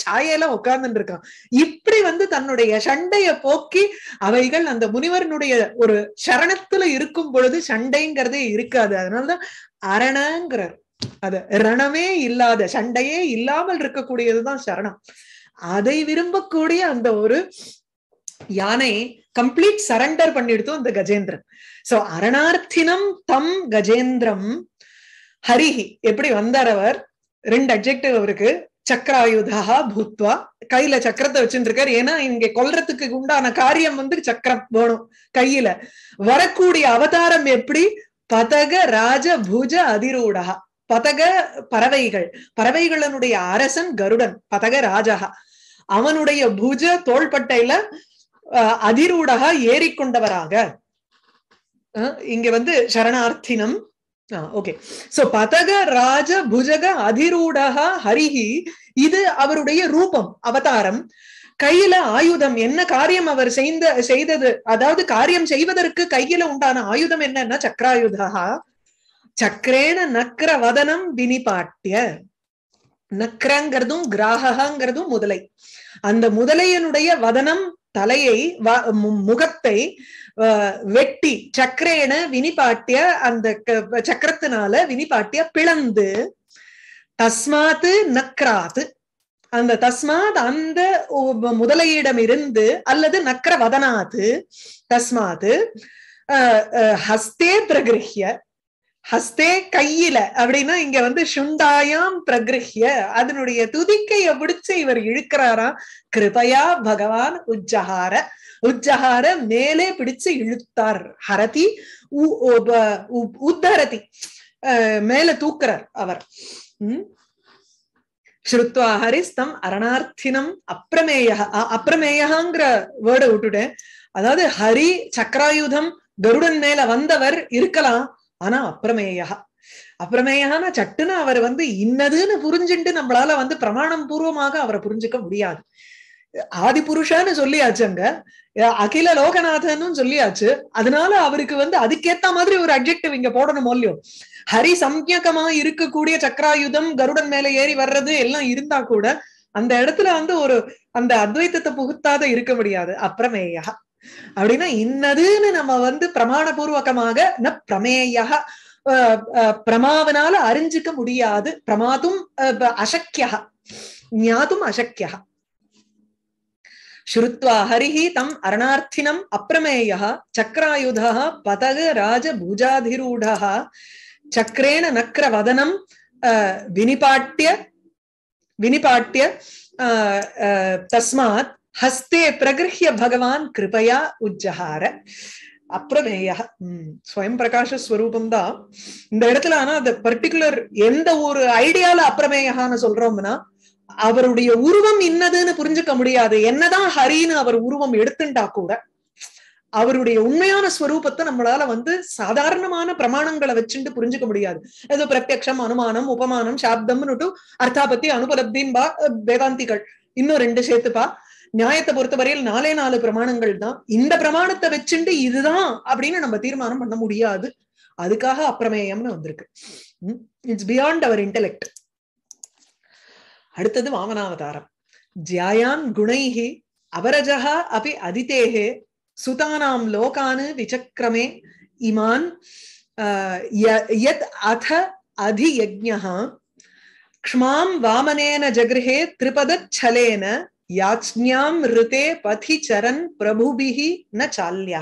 சாயெல்லாம் உட்கார்ந்துட்டு இருக்கான் இப்படி வந்து தன்னுடைய சண்டைய போக்கி அவைகள் அந்த முனிவரனுடைய ஒரு சரணத்துல இருக்கும் பொழுது சண்டைங்கிறதே இருக்காது அதனாலதான் அரணங்கிறார் அது ரணமே இல்லாத சண்டையே இல்லாமல் இருக்கக்கூடியதுதான் சரணம் அதை விரும்பக்கூடிய அந்த ஒரு யானை கம்ப்ளீட் சரண்டர் பண்ணிடுத்தோம் அந்த கஜேந்திரன் சோ அரணார்த்தினம் தம் கஜேந்திரம் ஹரிஹி எப்படி வந்தார் அவர் ரெண்டு அப்ஜெக்டிவ் அவருக்கு சக்கராயுதா பூத்வா கையில சக்கரத்தை வச்சுருக்காரு ஏன்னா இங்க கொல்றதுக்கு உண்டான காரியம் வந்து சக்கரம் வேணும் கையில வரக்கூடிய அவதாரம் எப்படி பதக ராஜ பூஜ அதிரூடா பதக பறவைகள் பறவைகளனுடைய அரசன் கருடன் பதக ராஜா அவனுடைய பூஜ தோள்பட்டையில அதிரூடகா ஏறிக்கொண்டவராக இங்க வந்து சரணார்த்தினம் ஓகே சோ பதக ராஜ புஜக அதிரூடக ஹரிஹி இது அவருடைய ரூபம் அவதாரம் கையில ஆயுதம் என்ன காரியம் அவர் செய்த செய்தது அதாவது காரியம் செய்வதற்கு கையில உண்டான ஆயுதம் என்னன்னா சக்கராயுதா சக்கரேன நக்கர வதனம் வினிபாட்டிய நக்கரங்கிறதும் கிராகங்கிறதும் முதலை அந்த முதலையனுடைய வதனம் தலையை முகத்தை வெட்டி சக்கரேன வினிபாட்டிய அந்த சக்கரத்தினால வினிபாட்டிய பிளந்து தஸ்மாத்து நக்ராத்து அந்த தஸ்மாத் அந்த முதலையிடம் இருந்து அல்லது நக்கர வதனாத்து ஹஸ்தே பிரகிருஹ்ய ஹஸ்தே கையில அப்படின்னா இங்க வந்து சுண்டாயாம் பிரகிருஹ்ய அதனுடைய துதிக்கைய பிடிச்சு இவர் இழுக்கிறாராம் கிருபையா பகவான் உஜ்ஜஹார உஜ்ஜஹார மேலே பிடிச்சு இழுத்தார் ஹரதி உத்தரதி மேல தூக்குறார் அவர் உம் ஸ்ருத்வா ஹரிஸ்தம் அரணார்த்தினம் அப்பிரமேய அப்பிரமேயகாங்கிற வேர்டை விட்டுட்டேன் அதாவது ஹரி சக்கராயுதம் கருடன் மேல வந்தவர் இருக்கலாம் ஆனா அப்பிரமேயா அப்பிரமேயான சட்டுன்னு அவர் வந்து இன்னதுன்னு புரிஞ்சுட்டு நம்மளால வந்து பிரமாணம் பூர்வமாக அவரை புரிஞ்சுக்க முடியாது ஆதி புருஷன்னு சொல்லியாச்சு அங்க அகில லோகநாதன்னு சொல்லியாச்சு அதனால அவருக்கு வந்து அதுக்கேத்த மாதிரி ஒரு அப்ஜெக்டிவ் இங்க போடணும் இல்லையோ ஹரி சம்யகமா இருக்கக்கூடிய சக்கராயுதம் கருடன் மேல ஏறி வர்றது எல்லாம் இருந்தா கூட அந்த இடத்துல வந்து ஒரு அந்த அத்வைத்தத்தை புகுத்தாத இருக்க முடியாது அப்புறமேயா அப்படின்னா இன்னதுன்னு நம்ம வந்து பிரமாண பூர்வகமாக ந பிரமேயா பிரமாவனால அறிஞ்சிக்க முடியாது பிரமாதும் அசக்கியா ஞாதும் அசக்கியா ஸ்ருத்வா ஹரிஹி தம் அரணார்த்தினம் அப்பிரமேயா சக்கராயுத பதக ராஜ பூஜாதிரூட சக்கரேண நக்ர வதனம் வினிபாட்டிய வினிபாட்டிய தஸ்மாத் ஹஸ்தே பிரகிருஹிய பகவான் கிருபையா உஜ்ஜஹார அப்பிரமேயா உம் ஸ்வயம் பிரகாஷஸ்வரூபம் தான் இந்த இடத்துல ஆனா அந்த பர்டிகுலர் எந்த ஒரு ஐடியால அப்பிரமேயான்னு சொல்றோம்னா அவருடைய உருவம் இன்னதுன்னு புரிஞ்சுக்க முடியாது என்னதான் ஹரின்னு அவர் உருவம் எடுத்துட்டா கூட அவருடைய உண்மையான ஸ்வரூபத்தை நம்மளால வந்து சாதாரணமான பிரமாணங்களை வச்சுட்டு புரிஞ்சுக்க முடியாது ஏதோ பிரத்யக்ஷம் அனுமானம் உபமானம் சாப்தம்னுட்டு அர்த்தாபத்தி அனுபலப்தின்பா வேதாந்திகள் இன்னும் ரெண்டு சேர்த்துப்பா நியாயத்தை பொறுத்தவரையில் நாலே நாலு பிரமாணங்கள் தான் இந்த பிரமாணத்தை வச்சுட்டு இதுதான் அப்படின்னு நம்ம தீர்மானம் பண்ண முடியாது அதுக்காக அப்பிரமேயம்னு வந்திருக்கு இட்ஸ் பியாண்ட் அவர் இன்டெலெக்ட் அடுத்தது வாமனாவதாரம் ஜியாயான் குணைஹி அவரஜா அபி அதிதேகே சுதானாம் லோகானு விசக்கிரமே இமான் யத் அத அதியக்ஞா க்ஷ்மாம் வாமனேன ஜகிருஹே திரிபதச்சலேன யாச்ஞாம் ரிதே பதி சரண் பிரபுபிஹி ந சால்யா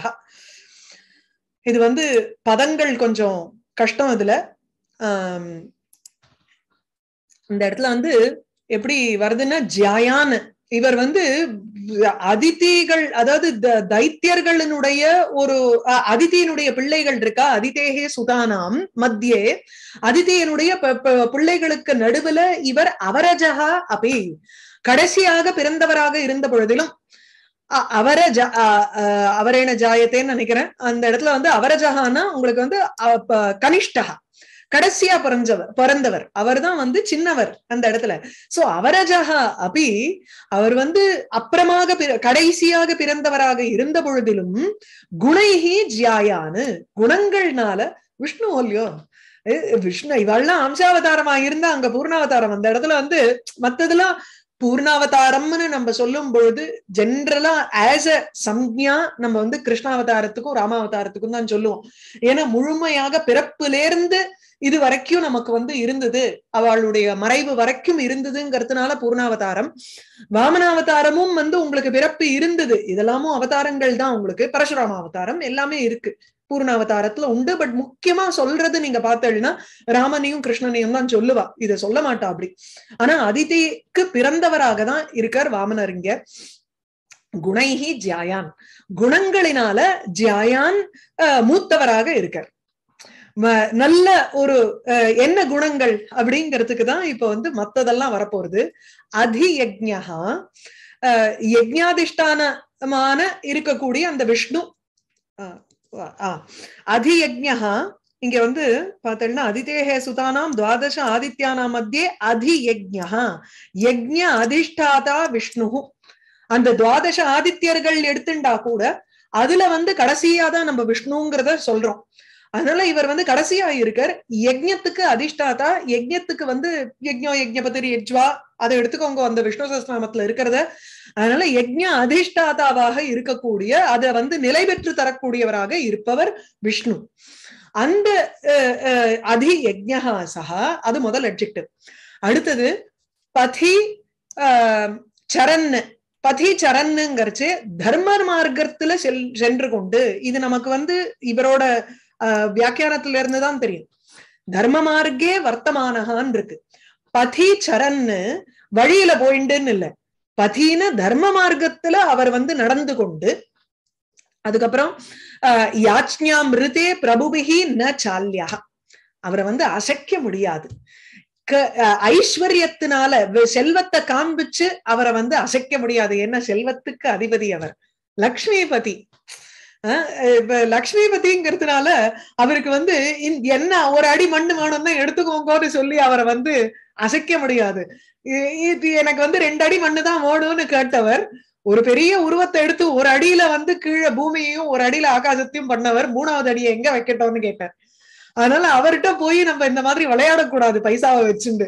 இது வந்து பதங்கள் கொஞ்சம் கஷ்டம் இதுல இந்த இடத்துல வந்து எப்படி வருதுன்னா ஜியாயான் இவர் வந்து அதித்திகள் அதாவது தைத்தியர்களினுடைய ஒரு அதிதியினுடைய பிள்ளைகள் இருக்கா அதிதேகே சுதானாம் மத்தியே அதிதியினுடைய பிள்ளைகளுக்கு நடுவுல இவர் அவரஜகா அபி கடைசியாக பிறந்தவராக இருந்த பொழுதிலும் அவர அவரேன ஜாயத்தேன்னு நினைக்கிறேன் அந்த இடத்துல வந்து அவரஜகான்னா உங்களுக்கு வந்து கனிஷ்டகா கடைசியா பிறந்தவர் பிறந்தவர் அவர் தான் வந்து சின்னவர் அந்த இடத்துல சோ அவரஜகா அபி அவர் வந்து அப்புறமாக கடைசியாக பிறந்தவராக இருந்த பொழுதிலும் குணைஹி ஜியாயானு குணங்கள்னால விஷ்ணு ஓல்யோ விஷ்ணு இவெல்லாம் அம்சாவதாரமா இருந்தா அங்க பூர்ணாவதாரம் அந்த இடத்துல வந்து மத்ததெல்லாம் பூர்ணாவதாரம்னு நம்ம சொல்லும் பொழுது ஜென்ரலா ஆஸ் அ சம்யா நம்ம வந்து கிருஷ்ணாவதாரத்துக்கும் ராமாவதாரத்துக்கும் தான் சொல்லுவோம் ஏன்னா முழுமையாக பிறப்புல இருந்து இது வரைக்கும் நமக்கு வந்து இருந்தது அவளுடைய மறைவு வரைக்கும் இருந்ததுங்கிறதுனால பூர்ணாவதாரம் வாமனாவதாரமும் வந்து உங்களுக்கு பிறப்பு இருந்தது இதெல்லாமும் அவதாரங்கள் தான் உங்களுக்கு பரசுராம அவதாரம் எல்லாமே இருக்கு அவதாரத்துல உண்டு பட் முக்கியமா சொல்றது நீங்க பார்த்தேன்னா ராமனையும் கிருஷ்ணனையும் தான் சொல்லுவா இத சொல்ல மாட்டா அப்படி ஆனா அதிதிக்கு பிறந்தவராக தான் இருக்கார் வாமனர் இங்க குணைஹி ஜியாயான் குணங்களினால ஜியாயான் மூத்தவராக இருக்கார் நல்ல ஒரு என்ன குணங்கள் அப்படிங்கிறதுக்கு தான் இப்ப வந்து மத்ததெல்லாம் வரப்போறது அதி யஜ்யா யஜ்ஞாதிஷ்டானமான இருக்கக்கூடிய அந்த விஷ்ணு அதியஜா இங்க வந்து பார்த்தோம்னா அதிதேக சுதானாம் துவாதச ஆதித்யானா மத்தியே யஜ்யா யஜ்ய அதிஷ்டாதா விஷ்ணு அந்த துவாதச ஆதித்யர்கள் எடுத்துண்டா கூட அதுல வந்து கடைசியா தான் நம்ம விஷ்ணுங்கிறத சொல்றோம் அதனால இவர் வந்து கடைசியா இருக்கார் யஜ்யத்துக்கு அதிஷ்டாதா யஜ்யத்துக்கு வந்து யஜ்யோ யஜ்யபத்திரி யஜ்வா அதை எடுத்துக்கோங்க அந்த விஷ்ணு சஸ்நாமத்துல இருக்கிறத அதனால யஜ்ய அதிஷ்டாதாவாக இருக்கக்கூடிய அதை வந்து நிலை பெற்று தரக்கூடியவராக இருப்பவர் விஷ்ணு அந்த அதி யஜ்யா சஹா அது முதல் அட்ஜெக்டிவ் அடுத்தது பதி சரண் பதி சரண்ங்கிறச்சு தர்ம மார்க்கத்துல செல் சென்று கொண்டு இது நமக்கு வந்து இவரோட அஹ் வியாக்கியானத்துல இருந்துதான் தெரியும் தர்ம மார்க்கே வர்த்தமானகான் இருக்கு பதி சரன்னு வழியில போயிண்டுன்னு இல்ல பதின தர்ம மார்க்கத்துல அவர் வந்து நடந்து கொண்டு அதுக்கப்புறம் யாச்ஞா மிருதே பிரபுபிகி ந சால்யா அவரை வந்து அசைக்க முடியாது ஐஸ்வர்யத்தினால செல்வத்தை காண்பிச்சு அவரை வந்து அசைக்க முடியாது என்ன செல்வத்துக்கு அதிபதி அவர் லக்ஷ்மிபதி லக்ஷ்மிபதிங்கிறதுனால அவருக்கு வந்து என்ன ஒரு அடி மண்ணு வேணும் தான் எடுத்துக்கோங்கன்னு சொல்லி அவரை வந்து அசைக்க முடியாது இது எனக்கு வந்து ரெண்டு அடி மண்ணு தான் வேணும்னு கேட்டவர் ஒரு பெரிய உருவத்தை எடுத்து ஒரு அடியில வந்து கீழே பூமியையும் ஒரு அடியில ஆகாசத்தையும் பண்ணவர் மூணாவது அடியை எங்க வைக்கட்டோம்னு கேட்டார் அதனால அவர்கிட்ட போய் நம்ம இந்த மாதிரி விளையாடக்கூடாது பைசாவை வச்சுண்டு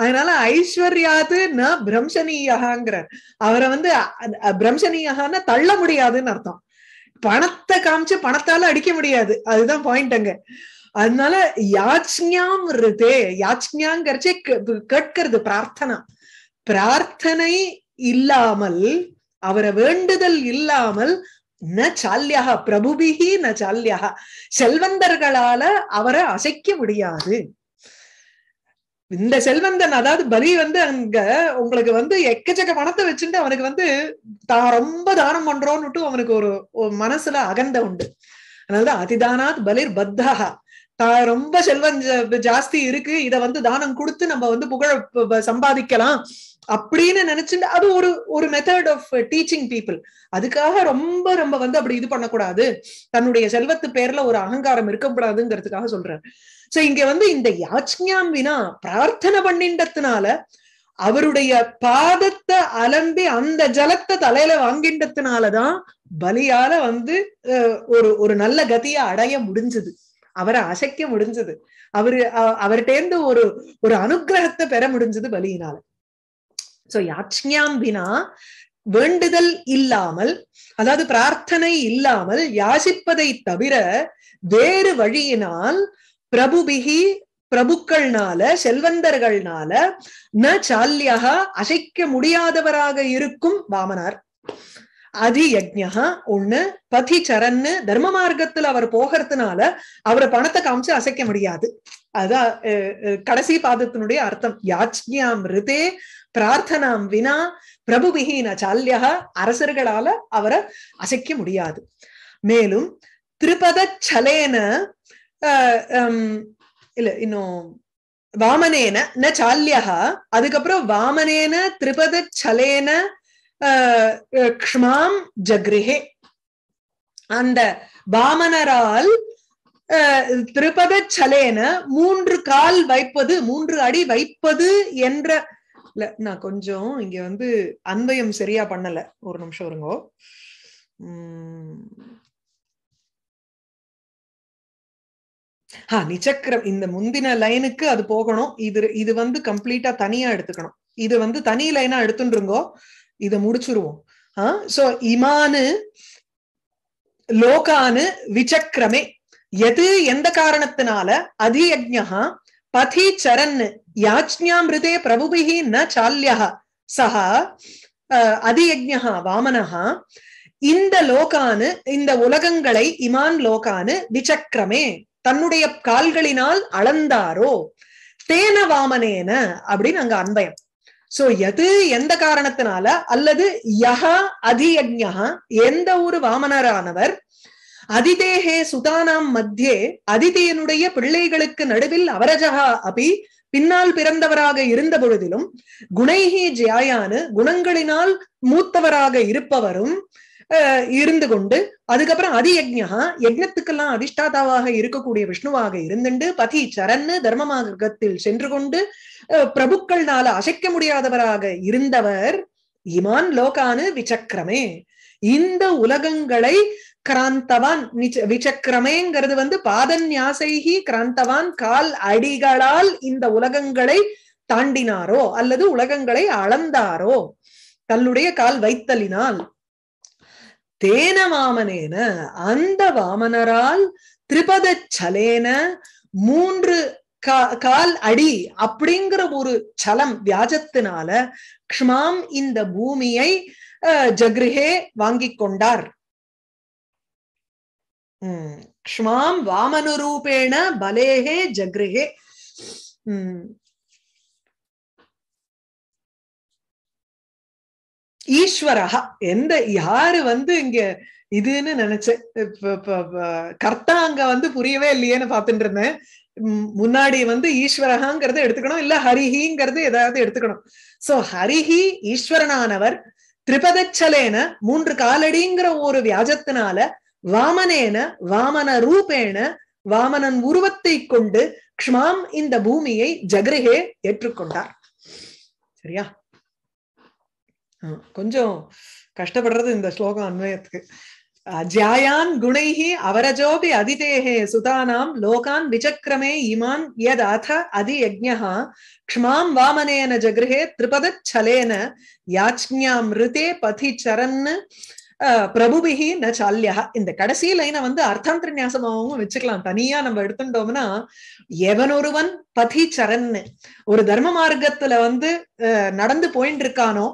அதனால ஐஸ்வர்யாது நான் பிரம்சனீயகாங்கிறார் அவரை வந்து பிரம்சனீயகான்னு தள்ள முடியாதுன்னு அர்த்தம் பணத்தை காமிச்சு பணத்தால அடிக்க முடியாது அதுதான் பாயிண்ட் அங்க அதனால யாச்ஞாம் இருதே யாச்ஞாங்கிறச்சே கேட்கறது பிரார்த்தனா பிரார்த்தனை இல்லாமல் அவரை வேண்டுதல் இல்லாமல் ந சால்யாக பிரபுபிகி ந சால்யாக செல்வந்தர்களால அவரை அசைக்க முடியாது இந்த செல்வந்தன் அதாவது பலி வந்து அங்க உங்களுக்கு வந்து எக்கச்சக்க பணத்தை வச்சுட்டு அவனுக்கு வந்து தான் ரொம்ப தானம் பண்றோம்னுட்டு அவனுக்கு ஒரு மனசுல அகந்த உண்டு அதனால அதிதானாத் பலிர் பத்தகா தான் ரொம்ப செல்வம் ஜாஸ்தி இருக்கு இத வந்து தானம் கொடுத்து நம்ம வந்து புகழ சம்பாதிக்கலாம் அப்படின்னு நினைச்சுட்டு அது ஒரு ஒரு மெத்தட் ஆஃப் டீச்சிங் பீப்புள் அதுக்காக ரொம்ப நம்ம வந்து அப்படி இது பண்ணக்கூடாது தன்னுடைய செல்வத்து பேர்ல ஒரு அகங்காரம் இருக்கக்கூடாதுங்கிறதுக்காக சொல்றேன் சோ இங்க வந்து இந்த யாச்சியாம் வினா பிரார்த்தனை பண்ணின்றதுனால அவருடைய பாதத்தை அலம்பி அந்த ஜலத்தை தலையில வாங்கின்றதுனாலதான் பலியால வந்து ஒரு ஒரு நல்ல கதிய அடைய முடிஞ்சது அவரை அசைக்க முடிஞ்சது அவரு இருந்து ஒரு ஒரு அனுகிரகத்தை பெற முடிஞ்சது பலியினால சோ யாச்சியாம் வினா வேண்டுதல் இல்லாமல் அதாவது பிரார்த்தனை இல்லாமல் யாசிப்பதை தவிர வேறு வழியினால் பிரபுபிகி பிரபுக்கள்னால செல்வந்தர்கள்னால ந சால்யா அசைக்க முடியாதவராக இருக்கும் வாமனார் அதி யஜ்யா ஒண்ணு பதி சரண் தர்ம மார்க்கத்துல அவர் போகிறதுனால அவரை பணத்தை காமிச்சு அசைக்க முடியாது அதான் கடைசி பாதத்தினுடைய அர்த்தம் யாச்ஞாம் ரிதே பிரார்த்தனாம் வினா பிரபுபிஹீன சால்யா அரசர்களால அவரை அசைக்க முடியாது மேலும் திரிபத சலேன Uh, um, இல்ல இன்னும் வாமனேன ந சால்யா அதுக்கப்புறம் வாமனேன திரிபத சலேன uh, uh, க்ஷ்மாம் ஜக்ரிஹே அந்த வாமனரால் திரிபத சலேன மூன்று கால் வைப்பது மூன்று அடி வைப்பது என்ற இல்ல நான் கொஞ்சம் இங்க வந்து அன்பயம் சரியா பண்ணல ஒரு நிமிஷம் இருங்கோ உம் ஹா நிச்சக்கரம் இந்த முந்தின லைனுக்கு அது போகணும் இது இது வந்து கம்ப்ளீட்டா தனியா எடுத்துக்கணும் இது வந்து தனி லைனா எடுத்துருங்கோ இத முடிச்சிருவோம் ஆஹ் சோ இமானு லோகானு விசக்கிரமே எது எந்த காரணத்தினால அதியஜா பதி சரண் யாச்ஞாமிருதே பிரபுபிகி ந சால்யா சஹா அதியஜா வாமனஹா இந்த லோகானு இந்த உலகங்களை இமான் லோகானு விசக்கிரமே தன்னுடைய கால்களினால் அளந்தாரோ தேன வாமனேன அப்படின்னு அங்க அன்பயம் சோ எது எந்த காரணத்தினால அல்லது அதி அதியஜா எந்த ஒரு வாமனரானவர் அதிதேகே சுதானாம் மத்தியே அதிதேனுடைய பிள்ளைகளுக்கு நடுவில் அவரஜகா அபி பின்னால் பிறந்தவராக இருந்த பொழுதிலும் குணைஹி ஜியாயானு குணங்களினால் மூத்தவராக இருப்பவரும் இருந்து கொண்டு அதுக்கப்புறம் அதி யஜ்யா யஜ்னத்துக்கெல்லாம் அதிஷ்டாதாவாக இருக்கக்கூடிய விஷ்ணுவாக இருந்துண்டு பதி சரண்னு தர்ம மார்க்கத்தில் சென்று கொண்டு பிரபுக்கள்னால அசைக்க முடியாதவராக இருந்தவர் இமான் லோகானு விசக்கிரமே இந்த உலகங்களை கிராந்தவான் விசக்கிரமேங்கிறது வந்து பாதன்யாசைகி கிராந்தவான் கால் அடிகளால் இந்த உலகங்களை தாண்டினாரோ அல்லது உலகங்களை அளந்தாரோ தன்னுடைய கால் வைத்தலினால் தேன வாமனேன அந்த வாமனரால் திரிபத சலேன மூன்று கால் அடி அப்படிங்கிற ஒரு சலம் வியாஜத்தினால க்ஷ்மாம் இந்த பூமியை ஜக்ரிஹே வாங்கி கொண்டார் க்ஷ்மாம் ரூபேண பலேஹே ஜக்ரிஹே உம் ஈஸ்வரஹா எந்த யாரு வந்து இங்க இதுன்னு நினைச்சேன் கர்த்தா அங்க வந்து புரியவே இல்லையேன்னு பாத்துட்டு இருந்தேன் முன்னாடி வந்து ஈஸ்வரகாங்கிறத எடுத்துக்கணும் இல்ல ஹரிஹிங்கிறது ஏதாவது எடுத்துக்கணும் சோ ஹரிஹி ஈஸ்வரனானவர் திரிபதச்சலேன மூன்று காலடிங்கிற ஒரு வியாஜத்தினால வாமனேன வாமன ரூபேன வாமனன் உருவத்தை கொண்டு க்ஷ்மாம் இந்த பூமியை ஜக்ருகே ஏற்றுக்கொண்டார் சரியா கொஞ்சம் கஷ்டப்படுறது இந்த ஸ்லோகம் அன்வயத்துக்கு ஜாயான் குணைஹி அவரஜோபி அதிதேகே சுதானாம் லோகான் விசக்கிரமே இமான் யத் அத அதி யஜ்ஞா க்ஷ்மாம் வாமனேன திரிபத சலேன யாச்ஞாம் ரிதே பதி சரன்னு பிரபுபிஹி ந சால்யா இந்த கடைசி லைனை வந்து அர்த்தாந்திர நியாசமாகவும் வச்சுக்கலாம் தனியா நம்ம எடுத்துட்டோம்னா எவன் ஒருவன் பதி சரன்னு ஒரு தர்ம மார்க்கத்துல வந்து நடந்து போயிட்டு இருக்கானோ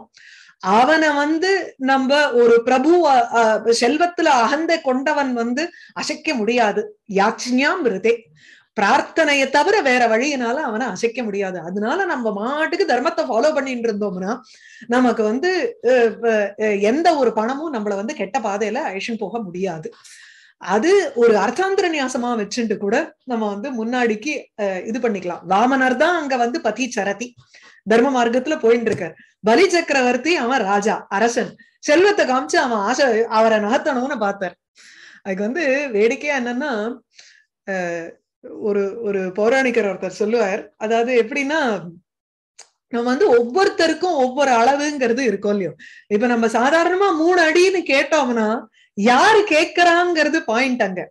அவனை வந்து நம்ம ஒரு பிரபு செல்வத்துல அகந்த கொண்டவன் வந்து அசைக்க முடியாது யாச்சினியாம் மிருதே பிரார்த்தனையை தவிர வேற வழியினால அவனை அசைக்க முடியாது அதனால நம்ம மாட்டுக்கு தர்மத்தை ஃபாலோ பண்ணிட்டு இருந்தோம்னா நமக்கு வந்து எந்த ஒரு பணமும் நம்மள வந்து கெட்ட பாதையில அழிச்சுன்னு போக முடியாது அது ஒரு அர்த்தாந்திர நியாசமா வச்சுட்டு கூட நம்ம வந்து முன்னாடிக்கு இது பண்ணிக்கலாம் வாமனர் தான் அங்க வந்து பதி சரதி தர்ம மார்க்கத்துல போயிட்டு இருக்காரு பலி சக்கரவர்த்தி அவன் ராஜா அரசன் செல்வத்தை காமிச்சு அவன் ஆசை அவரை நகர்த்தணும்னு பார்த்தார் அதுக்கு வந்து வேடிக்கையா என்னன்னா ஒரு ஒரு பௌராணிக்கர் ஒருத்தர் சொல்லுவார் அதாவது எப்படின்னா நம்ம வந்து ஒவ்வொருத்தருக்கும் ஒவ்வொரு அளவுங்கிறது இருக்கும் இல்லையோ இப்ப நம்ம சாதாரணமா மூணு அடின்னு கேட்டோம்னா யாரு கேட்கறாங்கிறது பாயிண்ட் அங்க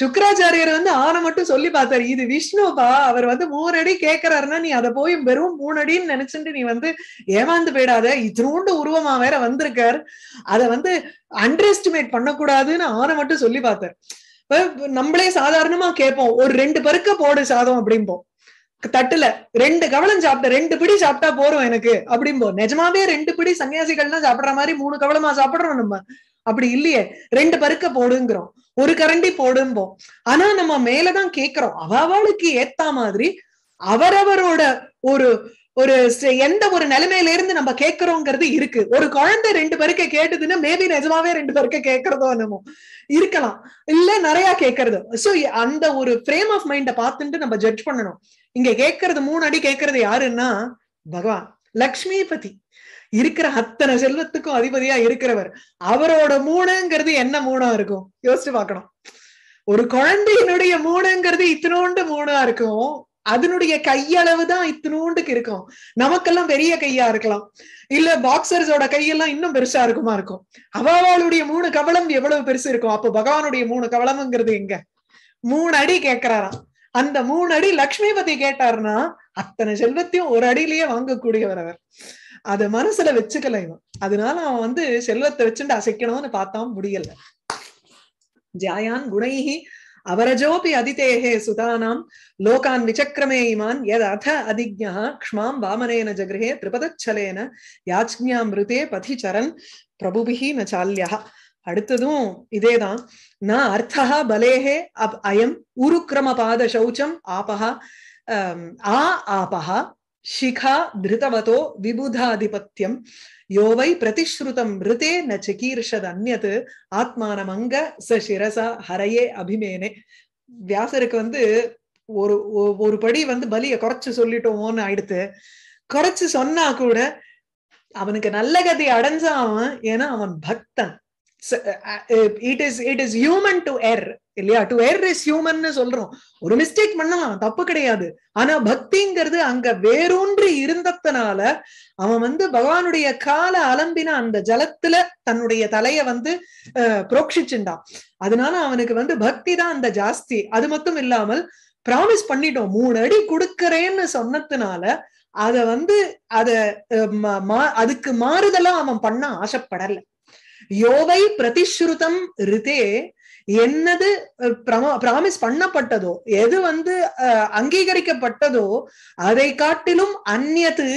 சுக்கராச்சாரியர் வந்து ஆனை மட்டும் சொல்லி பார்த்தாரு இது விஷ்ணுபா அவர் வந்து மூணடி கேட்கிறாருன்னா நீ அதை போய் வெறும் மூணடின்னு நினைச்சுட்டு நீ வந்து ஏமாந்து போயிடாத இத்தினூண்டு உருவமா வேற வந்திருக்கார் அதை வந்து அண்டர் எஸ்டிமேட் பண்ணக்கூடாதுன்னு ஆனை மட்டும் சொல்லி பார்த்தார் நம்மளே சாதாரணமா கேட்போம் ஒரு ரெண்டு பருக்க போடு சாதம் அப்படிம்போம் தட்டுல ரெண்டு கவலம் சாப்பிட்ட ரெண்டு பிடி சாப்பிட்டா போறோம் எனக்கு அப்படிம்போ நிஜமாவே ரெண்டு பிடி சன்னியாசிகள்லாம் சாப்பிடுற மாதிரி மூணு கவலமா சாப்பிடுறோம் நம்ம அப்படி இல்லையே ரெண்டு பருக்க போடுங்கிறோம் ஒரு கரண்டி போடும்போம் ஆனா நம்ம மேலதான் கேக்குறோம் அவளுக்கு ஏத்தா மாதிரி அவரவரோட ஒரு ஒரு எந்த ஒரு நிலைமையில இருந்து நம்ம கேட்கறோங்கிறது இருக்கு ஒரு குழந்தை ரெண்டு பேருக்க கேட்டதுன்னு மேபி நிஜமாவே ரெண்டு பேருக்க கேட்கறதோ என்னமோ இருக்கலாம் இல்ல நிறைய கேட்கறது சோ அந்த ஒரு ஃப்ரேம் ஆஃப் மைண்ட பார்த்துட்டு நம்ம ஜட்ஜ் பண்ணணும் இங்க கேட்கறது மூணு அடி கேட்கறது யாருன்னா பகவான் லக்ஷ்மிபதி இருக்கிற அத்தனை செல்வத்துக்கும் அதிபதியா இருக்கிறவர் அவரோட மூணுங்கிறது என்ன மூணா இருக்கும் யோசிச்சு பார்க்கணும் ஒரு குழந்தையினுடைய மூணுங்கிறது இத்தினோண்டு மூணா இருக்கும் அதனுடைய கையளவு தான் இத்தினோண்டுக்கு இருக்கும் நமக்கெல்லாம் பெரிய கையா இருக்கலாம் இல்ல பாக்ஸர்ஸோட கையெல்லாம் இன்னும் பெருசா இருக்குமா இருக்கும் அவளுடைய மூணு கவலம் எவ்வளவு பெருசு இருக்கும் அப்போ பகவானுடைய மூணு கவலம்ங்கிறது எங்க மூணு அடி கேட்கிறாராம் அந்த மூணு அடி லக்ஷ்மி கேட்டார்னா அத்தனை செல்வத்தையும் ஒரு அடியிலேயே வாங்கக்கூடியவர் அவர் அத மனசுல வச்சுக்கல இவன் அதனால அவன் வந்து செல்வத்தை வச்சுட்டு அசைக்கணும்னு பார்த்தா முடியல ஜாயான் குணைஹி அவரஜோபி அதிதேகே சுதானாம் லோகான் விசக்கிரமே இமான் எத் அத அதிஜா க்ஷ்மாம் வாமனேன ஜகிரே திரிபதச்சலேன யாச்ஞாமிருதே பதிச்சரன் பிரபுபிஹி நச்சால்யா அடுத்ததும் இதேதான் நான் அர்த்தா பலேஹே அப் அயம் உருக்கிரம பாத சௌச்சம் ஆபஹா ஆ ஆபஹா शिखा धृतवतो யோவை यो वै ந ऋते न चकीर्षदन्यत् ஆத்மானமங்க ச சிரசா ஹரையே அபிமேனே வியாசருக்கு வந்து ஒரு ஒரு படி வந்து பலிய குறைச்சு சொல்லிட்டோம்னு ஆயிடுத்து குறைச்சு சொன்னா கூட அவனுக்கு நல்ல கதையை அடைஞ்சான் ஏன்னா அவன் பக்தன் it is it is human to err இல்லையா டு எர் இஸ் ஹியூமன் சொல்றோம் ஒரு மிஸ்டேக் பண்ணலாம் தப்பு கிடையாது ஆனா பக்திங்கிறது அங்க வேரூன்றி இருந்தத்தனால அவன் வந்து பகவானுடைய கால அலம்பின அந்த ஜலத்துல தன்னுடைய தலைய வந்து புரோக்ஷிச்சுண்டான் அதனால அவனுக்கு வந்து பக்தி தான் அந்த ஜாஸ்தி அது மட்டும் இல்லாமல் ப்ராமிஸ் பண்ணிட்டோம் மூணு அடி கொடுக்கறேன்னு சொன்னதுனால அத வந்து அத அதுக்கு மாறுதலா அவன் பண்ண ஆசைப்படலை யோவை பிரதிஸ்ருதம் ரிதே என்னது பிராமிஸ் பண்ணப்பட்டதோ எது வந்து அங்கீகரிக்கப்பட்டதோ அதை காட்டிலும் அந்நது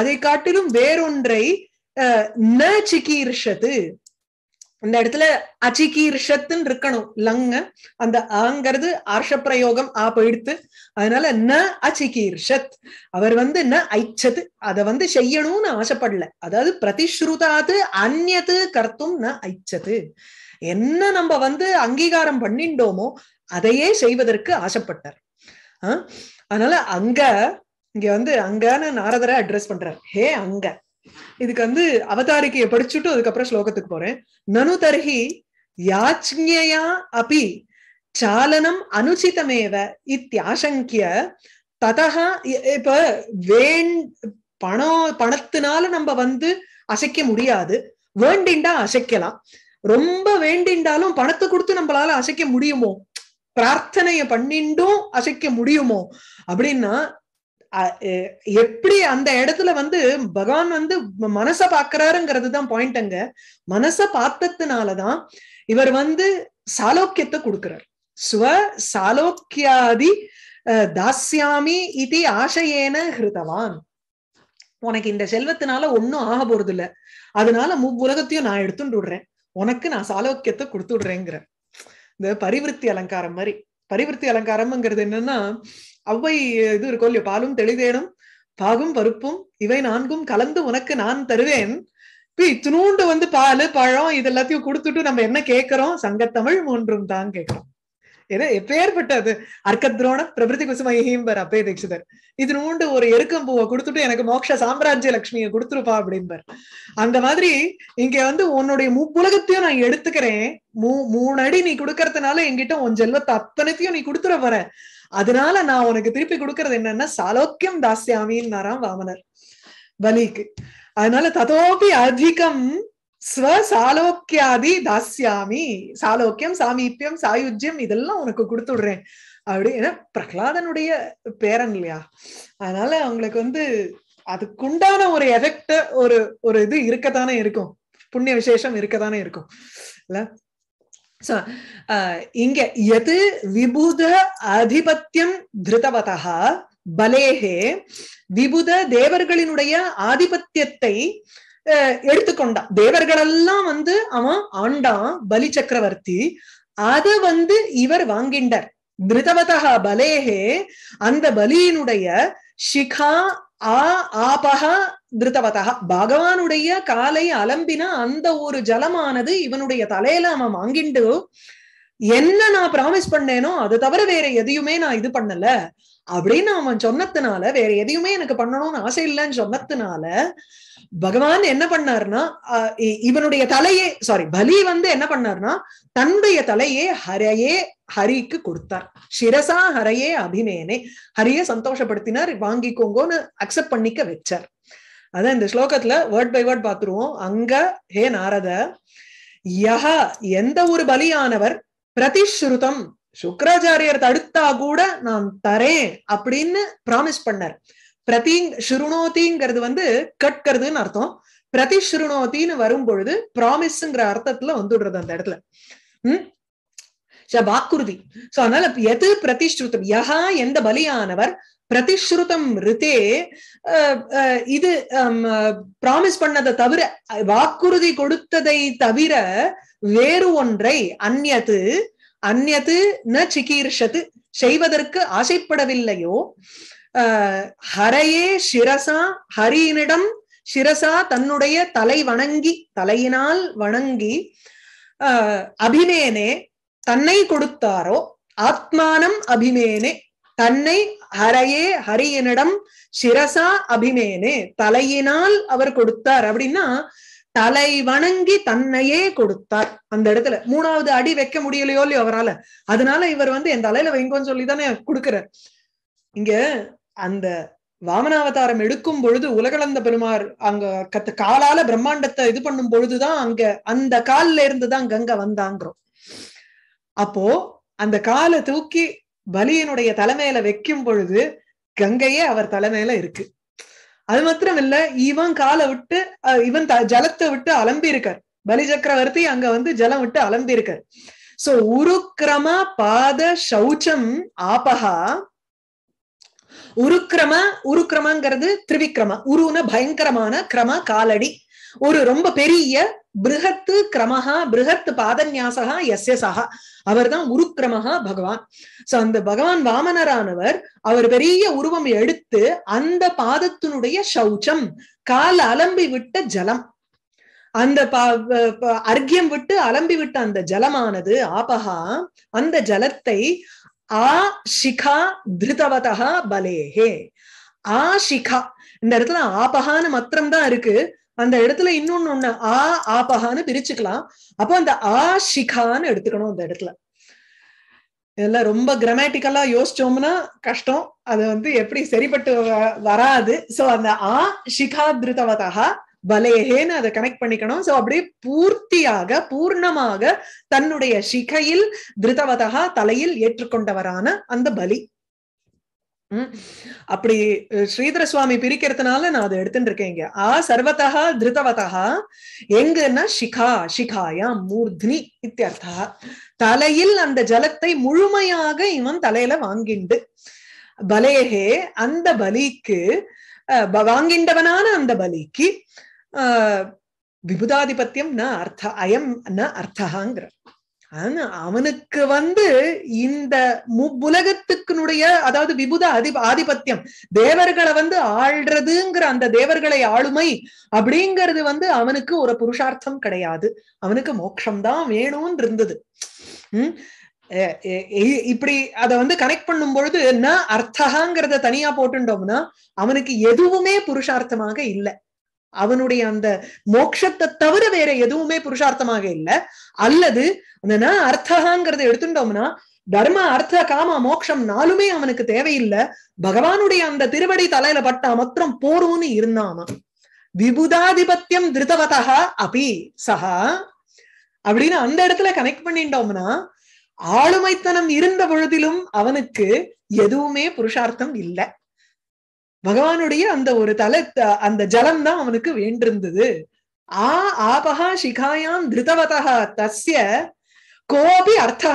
அதை காட்டிலும் வேறொன்றை ந சிகீர்ஷது அந்த இடத்துல அச்சிக்கி ரிஷத்துன்னு இருக்கணும் லங்க அந்த ஆங்கிறது ஆர்ஷ பிரயோகம் ஆ போயிடுத்து அதனால ந அச்சிக்கி ரிஷத் அவர் வந்து ந ஐச்சது அதை வந்து செய்யணும்னு ஆசைப்படல அதாவது பிரதிஸ்ருதாது அந்நது கர்த்தும் ந ஐச்சது என்ன நம்ம வந்து அங்கீகாரம் பண்ணிண்டோமோ அதையே செய்வதற்கு ஆசைப்பட்டார் ஆஹ் அதனால அங்க இங்க வந்து அங்கன்னு நாரதரை அட்ரஸ் பண்றார் ஹே அங்க இதுக்கு வந்து அவதாரிக்கையை படிச்சுட்டு அதுக்கப்புறம் ஸ்லோகத்துக்கு போறேன் நனு தர்ஹி யாச்சியா அபி சாலனம் அனுச்சிதமேவ இத்தியாசங்கிய ததா இப்ப வேண் பணம் பணத்தினால நம்ம வந்து அசைக்க முடியாது வேண்டிண்டா அசைக்கலாம் ரொம்ப வேண்டிண்டாலும் பணத்தை கொடுத்து நம்மளால அசைக்க முடியுமோ பிரார்த்தனைய பண்ணிண்டும் அசைக்க முடியுமோ அப்படின்னா எப்படி அந்த இடத்துல வந்து பகவான் வந்து மனச பாக்குறாருங்கிறது தான் பாயிண்ட் அங்க மனச பார்த்ததுனாலதான் இவர் வந்து சாலோக்கியத்தை கொடுக்கிறார் ஸ்வ சாலோக்கியாதி தாசியாமி இது ஆசையேன ஹிருதவான் உனக்கு இந்த செல்வத்தினால ஒன்னும் ஆக போறது இல்ல அதனால உலகத்தையும் நான் எடுத்துட்டு விடுறேன் உனக்கு நான் சாலோக்கியத்தை கொடுத்து விடுறேங்கிற இந்த பரிவிருத்தி அலங்காரம் மாதிரி பரிவிருத்தி அலங்காரம்ங்கிறது என்னன்னா அவ்வை இது இருக்கும் இல்லையோ பாலும் தெளிதேனும் பாகும் பருப்பும் இவை நான்கும் கலந்து உனக்கு நான் தருவேன் இத்துணூண்டு வந்து பால் பழம் இது எல்லாத்தையும் கொடுத்துட்டு நம்ம என்ன கேட்கிறோம் சங்கத்தமிழ் மூன்றும் தான் கேட்கிறோம் ஏதோ எப்பேற்பட்ட அது அர்க்கத்ரோண பிரபிருதி பர் அப்பே தீட்சிதர் நூண்டு ஒரு எருக்கம் பூவை கொடுத்துட்டு எனக்கு மோட்ச சாம்ராஜ்ய லட்சுமியை கொடுத்துருப்பா அப்படின்பர் அந்த மாதிரி இங்க வந்து உன்னுடைய முப்புலகத்தையும் நான் எடுத்துக்கிறேன் மூ மூணு அடி நீ கொடுக்கறதுனால எங்கிட்ட உன் செல்வத்தை அத்தனைத்தையும் நீ கொடுத்துட போற அதனால நான் உனக்கு திருப்பி கொடுக்கறது என்னன்னா சாலோக்கியம் நாராம் வாமனர் பலிக்கு அதனால ததோபி அதிகம் ஸ்வசாலோக்கியாதி தாஸ்யாமி சாலோக்கியம் சாமீப்பியம் சாயுஜ்யம் இதெல்லாம் உனக்கு கொடுத்துடுறேன் அப்படி ஏன்னா பிரகலாதனுடைய பேரன் இல்லையா அதனால அவங்களுக்கு வந்து அதுக்குண்டான ஒரு எஃபெக்ட் ஒரு ஒரு இது இருக்கத்தானே இருக்கும் புண்ணிய விசேஷம் இருக்கத்தானே இருக்கும் இல்ல Uh, இங்க எது விபுத ஆதிபத்தியம் திருத்தவதா பலேஹே விபுத தேவர்களினுடைய ஆதிபத்தியத்தை எடுத்துக்கொண்டான் தேவர்களெல்லாம் வந்து அவன் ஆண்டான் பலி சக்கரவர்த்தி அத வந்து இவர் வாங்கிண்டர் திருதவதா பலேஹே அந்த பலியினுடைய சிகா ஆ திருத்தவதா பகவானுடைய காலை அலம்பின அந்த ஒரு ஜலமானது இவனுடைய தலையில அவன் வாங்கிண்டு என்ன நான் ப்ராமிஸ் பண்ணேனோ அது தவிர வேற எதையுமே நான் இது பண்ணல அப்படின்னு அவன் சொன்னதுனால வேற எதையுமே எனக்கு பண்ணணும்னு ஆசை இல்லைன்னு சொன்னதுனால பகவான் என்ன பண்ணார்னா இவனுடைய தலையே சாரி பலி வந்து என்ன பண்ணார்னா தன்னுடைய தலையே ஹரையே ஹரிக்கு கொடுத்தார் சிரசா ஹரையே அபிநேனே ஹரிய சந்தோஷப்படுத்தினார் வாங்கிக்கோங்கன்னு அக்செப்ட் பண்ணிக்க வச்சார் அதான் இந்த ஸ்லோகத்துல வேர்ட் பை வேர்ட் பாத்துருவோம் அங்க ஹே நாரத யஹ எந்த ஒரு பலியானவர் பிரதிஸ்ருதம் சுக்கராச்சாரியர் தடுத்தா கூட நான் தரேன் அப்படின்னு ப்ராமிஸ் பண்ணார் பிரதி ஷிருணோத்திங்கிறது வந்து கட்கிறதுன்னு அர்த்தம் பிரதி ஷிருணோத்தின்னு வரும் பொழுது ப்ராமிஸ்ங்கிற அர்த்தத்துல வந்துடுறது அந்த இடத்துல உம் வாக்குறுதி சோ அதனால எது பிரதிஷ்ருதம் யகா எந்த பலியானவர் பிரதிஷ்ருதம் ரித்தே இது ப்ராமிஸ் பண்ணதை தவிர வாக்குறுதி கொடுத்ததை தவிர வேறு ஒன்றை அந்நது அந்நது ந சிகீர்ஷது செய்வதற்கு ஆசைப்படவில்லையோ ஹரையே சிரசா ஹரியினிடம் சிரசா தன்னுடைய தலை வணங்கி தலையினால் வணங்கி அபிமேனே தன்னை கொடுத்தாரோ ஆத்மானம் அபிமேனே தன்னை ஹரையே ஹரியனிடம் சிரசா அபிமேனே தலையினால் அவர் கொடுத்தார் அப்படின்னா தலை வணங்கி தன்னையே கொடுத்தார் அந்த இடத்துல மூணாவது அடி வைக்க முடியலையோ இல்லையோ அவரால அதனால இவர் வந்து என் தலையில வைங்கோன்னு சொல்லி தானே கொடுக்கிறார் இங்க அந்த வாமனாவதாரம் எடுக்கும் பொழுது உலகளந்த பெருமார் அங்க கத்து காலால பிரம்மாண்டத்தை இது பண்ணும் பொழுதுதான் அங்க அந்த கால்ல இருந்துதான் கங்கை வந்தாங்கிறோம் அப்போ அந்த காலை தூக்கி பலியனுடைய தலைமையில வைக்கும் பொழுது கங்கையே அவர் தலைமையில இருக்கு அது மாத்திரமில்ல இவன் காலை விட்டு இவன் ஜலத்தை விட்டு அலம்பி இருக்கார் பலி சக்கரவர்த்தி அங்க வந்து ஜலம் விட்டு அலம்பி இருக்கார் சோ உருக்கிரம பாத சௌச்சம் ஆபகா உருக்கிரம உருக்கிரமங்கிறது திருவிக்கிரமா உருன்னு பயங்கரமான கிரம காலடி ஒரு ரொம்ப பெரிய பிருகத்து கிரமஹா பிருகத் பாதநியாசகா எஸ் எஸ் ஆஹா அவர் தான் உருக்கிரமஹா பகவான் சோ அந்த பகவான் வாமனரானவர் அவர் பெரிய உருவம் எடுத்து அந்த பாதத்தினுடைய சௌச்சம் கால அலம்பி விட்ட ஜலம் அந்த அர்க்கியம் விட்டு அலம்பி விட்ட அந்த ஜலமானது ஆபஹா அந்த ஜலத்தை ஆ சிகா திருதவதா பலேஹே ஆ சிகா இந்த இடத்துல ஆபகான்னு மாத்திரம்தான் இருக்கு அந்த இடத்துல இன்னொன்னு ஒண்ணு ஆ ஆபகான்னு பிரிச்சுக்கலாம் அப்போ அந்த ஆ ஷிகான்னு எடுத்துக்கணும் அந்த இடத்துல இதெல்லாம் ரொம்ப கிராமட்டிக்கலா யோசிச்சோம்னா கஷ்டம் அது வந்து எப்படி சரிப்பட்டு வராது சோ அந்த ஆ ஷிகாதிருத்தவதா பலேஹேன்னு அதை கனெக்ட் பண்ணிக்கணும் சோ அப்படியே பூர்த்தியாக பூர்ணமாக தன்னுடைய சிகையில் திருதவதா தலையில் ஏற்றுக்கொண்டவரான அந்த பலி அப்படி ஸ்ரீதர சுவாமி பிரிக்கிறதுனால நான் அதை எடுத்துட்டு இருக்கேங்க ஆ சர்வதா திருதவதா எங்கன்னா சிகா சிகாயாம் மூர்த்னி இத்தியர்த்தா தலையில் அந்த ஜலத்தை முழுமையாக இவன் தலையில வாங்கிண்டு பலேகே அந்த பலிக்கு வாங்கிண்டவனான அந்த பலிக்கு ஆஹ் விபுதாதிபத்தியம் ந அர்த்த அயம் ந அர்த்தகாங்கிற அவனுக்கு வந்து இந்த உலகத்துக்குனுடைய அதாவது விபுத அதி ஆதிபத்தியம் தேவர்களை வந்து ஆள்றதுங்கிற அந்த தேவர்களை ஆளுமை அப்படிங்கிறது வந்து அவனுக்கு ஒரு புருஷார்த்தம் கிடையாது அவனுக்கு மோட்சம்தான் வேணும்னு இருந்தது உம் இப்படி அத வந்து கனெக்ட் பண்ணும் பொழுது என்ன அர்த்தகாங்கிறத தனியா போட்டுட்டோம்னா அவனுக்கு எதுவுமே புருஷார்த்தமாக இல்லை அவனுடைய அந்த மோட்சத்தை தவிர வேற எதுவுமே புருஷார்த்தமாக இல்லை அல்லது அந்த ந அர்த்தகாங்கிறத எடுத்துட்டோம்னா தர்ம அர்த்த காம மோட்சம் நாலுமே அவனுக்கு தேவையில்லை பகவானுடைய அந்த திருவடி தலையில பட்டா மாத்திரம் போரும்னு இருந்தாமா விபுதாதிபத்தியம் திருதவதா அபி சஹா அப்படின்னு அந்த இடத்துல கனெக்ட் பண்ணிட்டோம்னா ஆளுமைத்தனம் இருந்த பொழுதிலும் அவனுக்கு எதுவுமே புருஷார்த்தம் இல்லை பகவானுடைய அந்த ஒரு தலை அந்த ஜலம் தான் அவனுக்கு வேண்டிருந்தது ஆ ஆபகா சிகாயாம் திருதவதா தஸ்ய கோபி அர்த்தா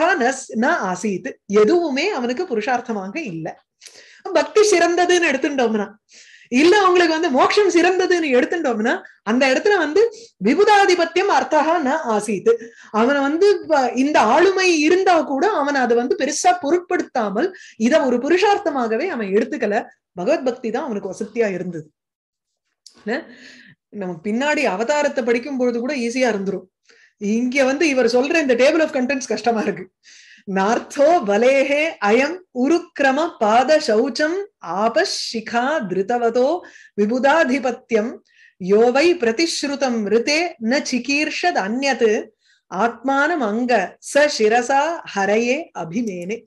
ந ஆசீத் எதுவுமே அவனுக்கு புருஷார்த்தமாக இல்லை பக்தி சிறந்ததுன்னு எடுத்துட்டோம்னா இல்ல அவங்களுக்கு வந்து மோட்சம் சிறந்ததுன்னு எடுத்துட்டோம்னா அந்த இடத்துல வந்து விபுதாதிபத்தியம் அர்த்தகா ந ஆசீத் அவனை வந்து இந்த ஆளுமை இருந்தா கூட அவன் அதை வந்து பெருசா பொருட்படுத்தாமல் இத ஒரு புருஷார்த்தமாகவே அவன் எடுத்துக்கல பகவத் பக்தி தான் அவனுக்கு வசதியா இருந்தது நம்ம பின்னாடி அவதாரத்தை படிக்கும் பொழுது கூட ஈஸியா இருந்துரும் இங்க வந்து இவர் சொல்ற இந்த டேபிள் ஆஃப் கண்டென்ட்ஸ் கஷ்டமா இருக்கு நார்த்தோ வலேஹே அயம் உருக்கிரம பாத சௌச்சம் ஆபஷிகா திருதவதோ விபுதாதிபத்தியம் யோவை பிரதிஸ்ருதம் ரிதே ந சிகீர்ஷத் அந்நது ஆத்மானம் அங்க ச சிரசா ஹரையே அபிமேனே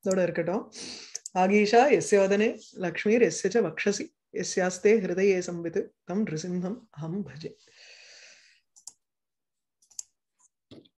இதோட இருக்கட்டும் ஆகீஷா எஸ்யோதனே லக்ஷ்மீர் எஸ்யச்ச வக்ஷசி எஸ்யாஸ்தே ஹிருதயே சம்பித்து தம் நிருசிம்ஹம் அஹம் பஜே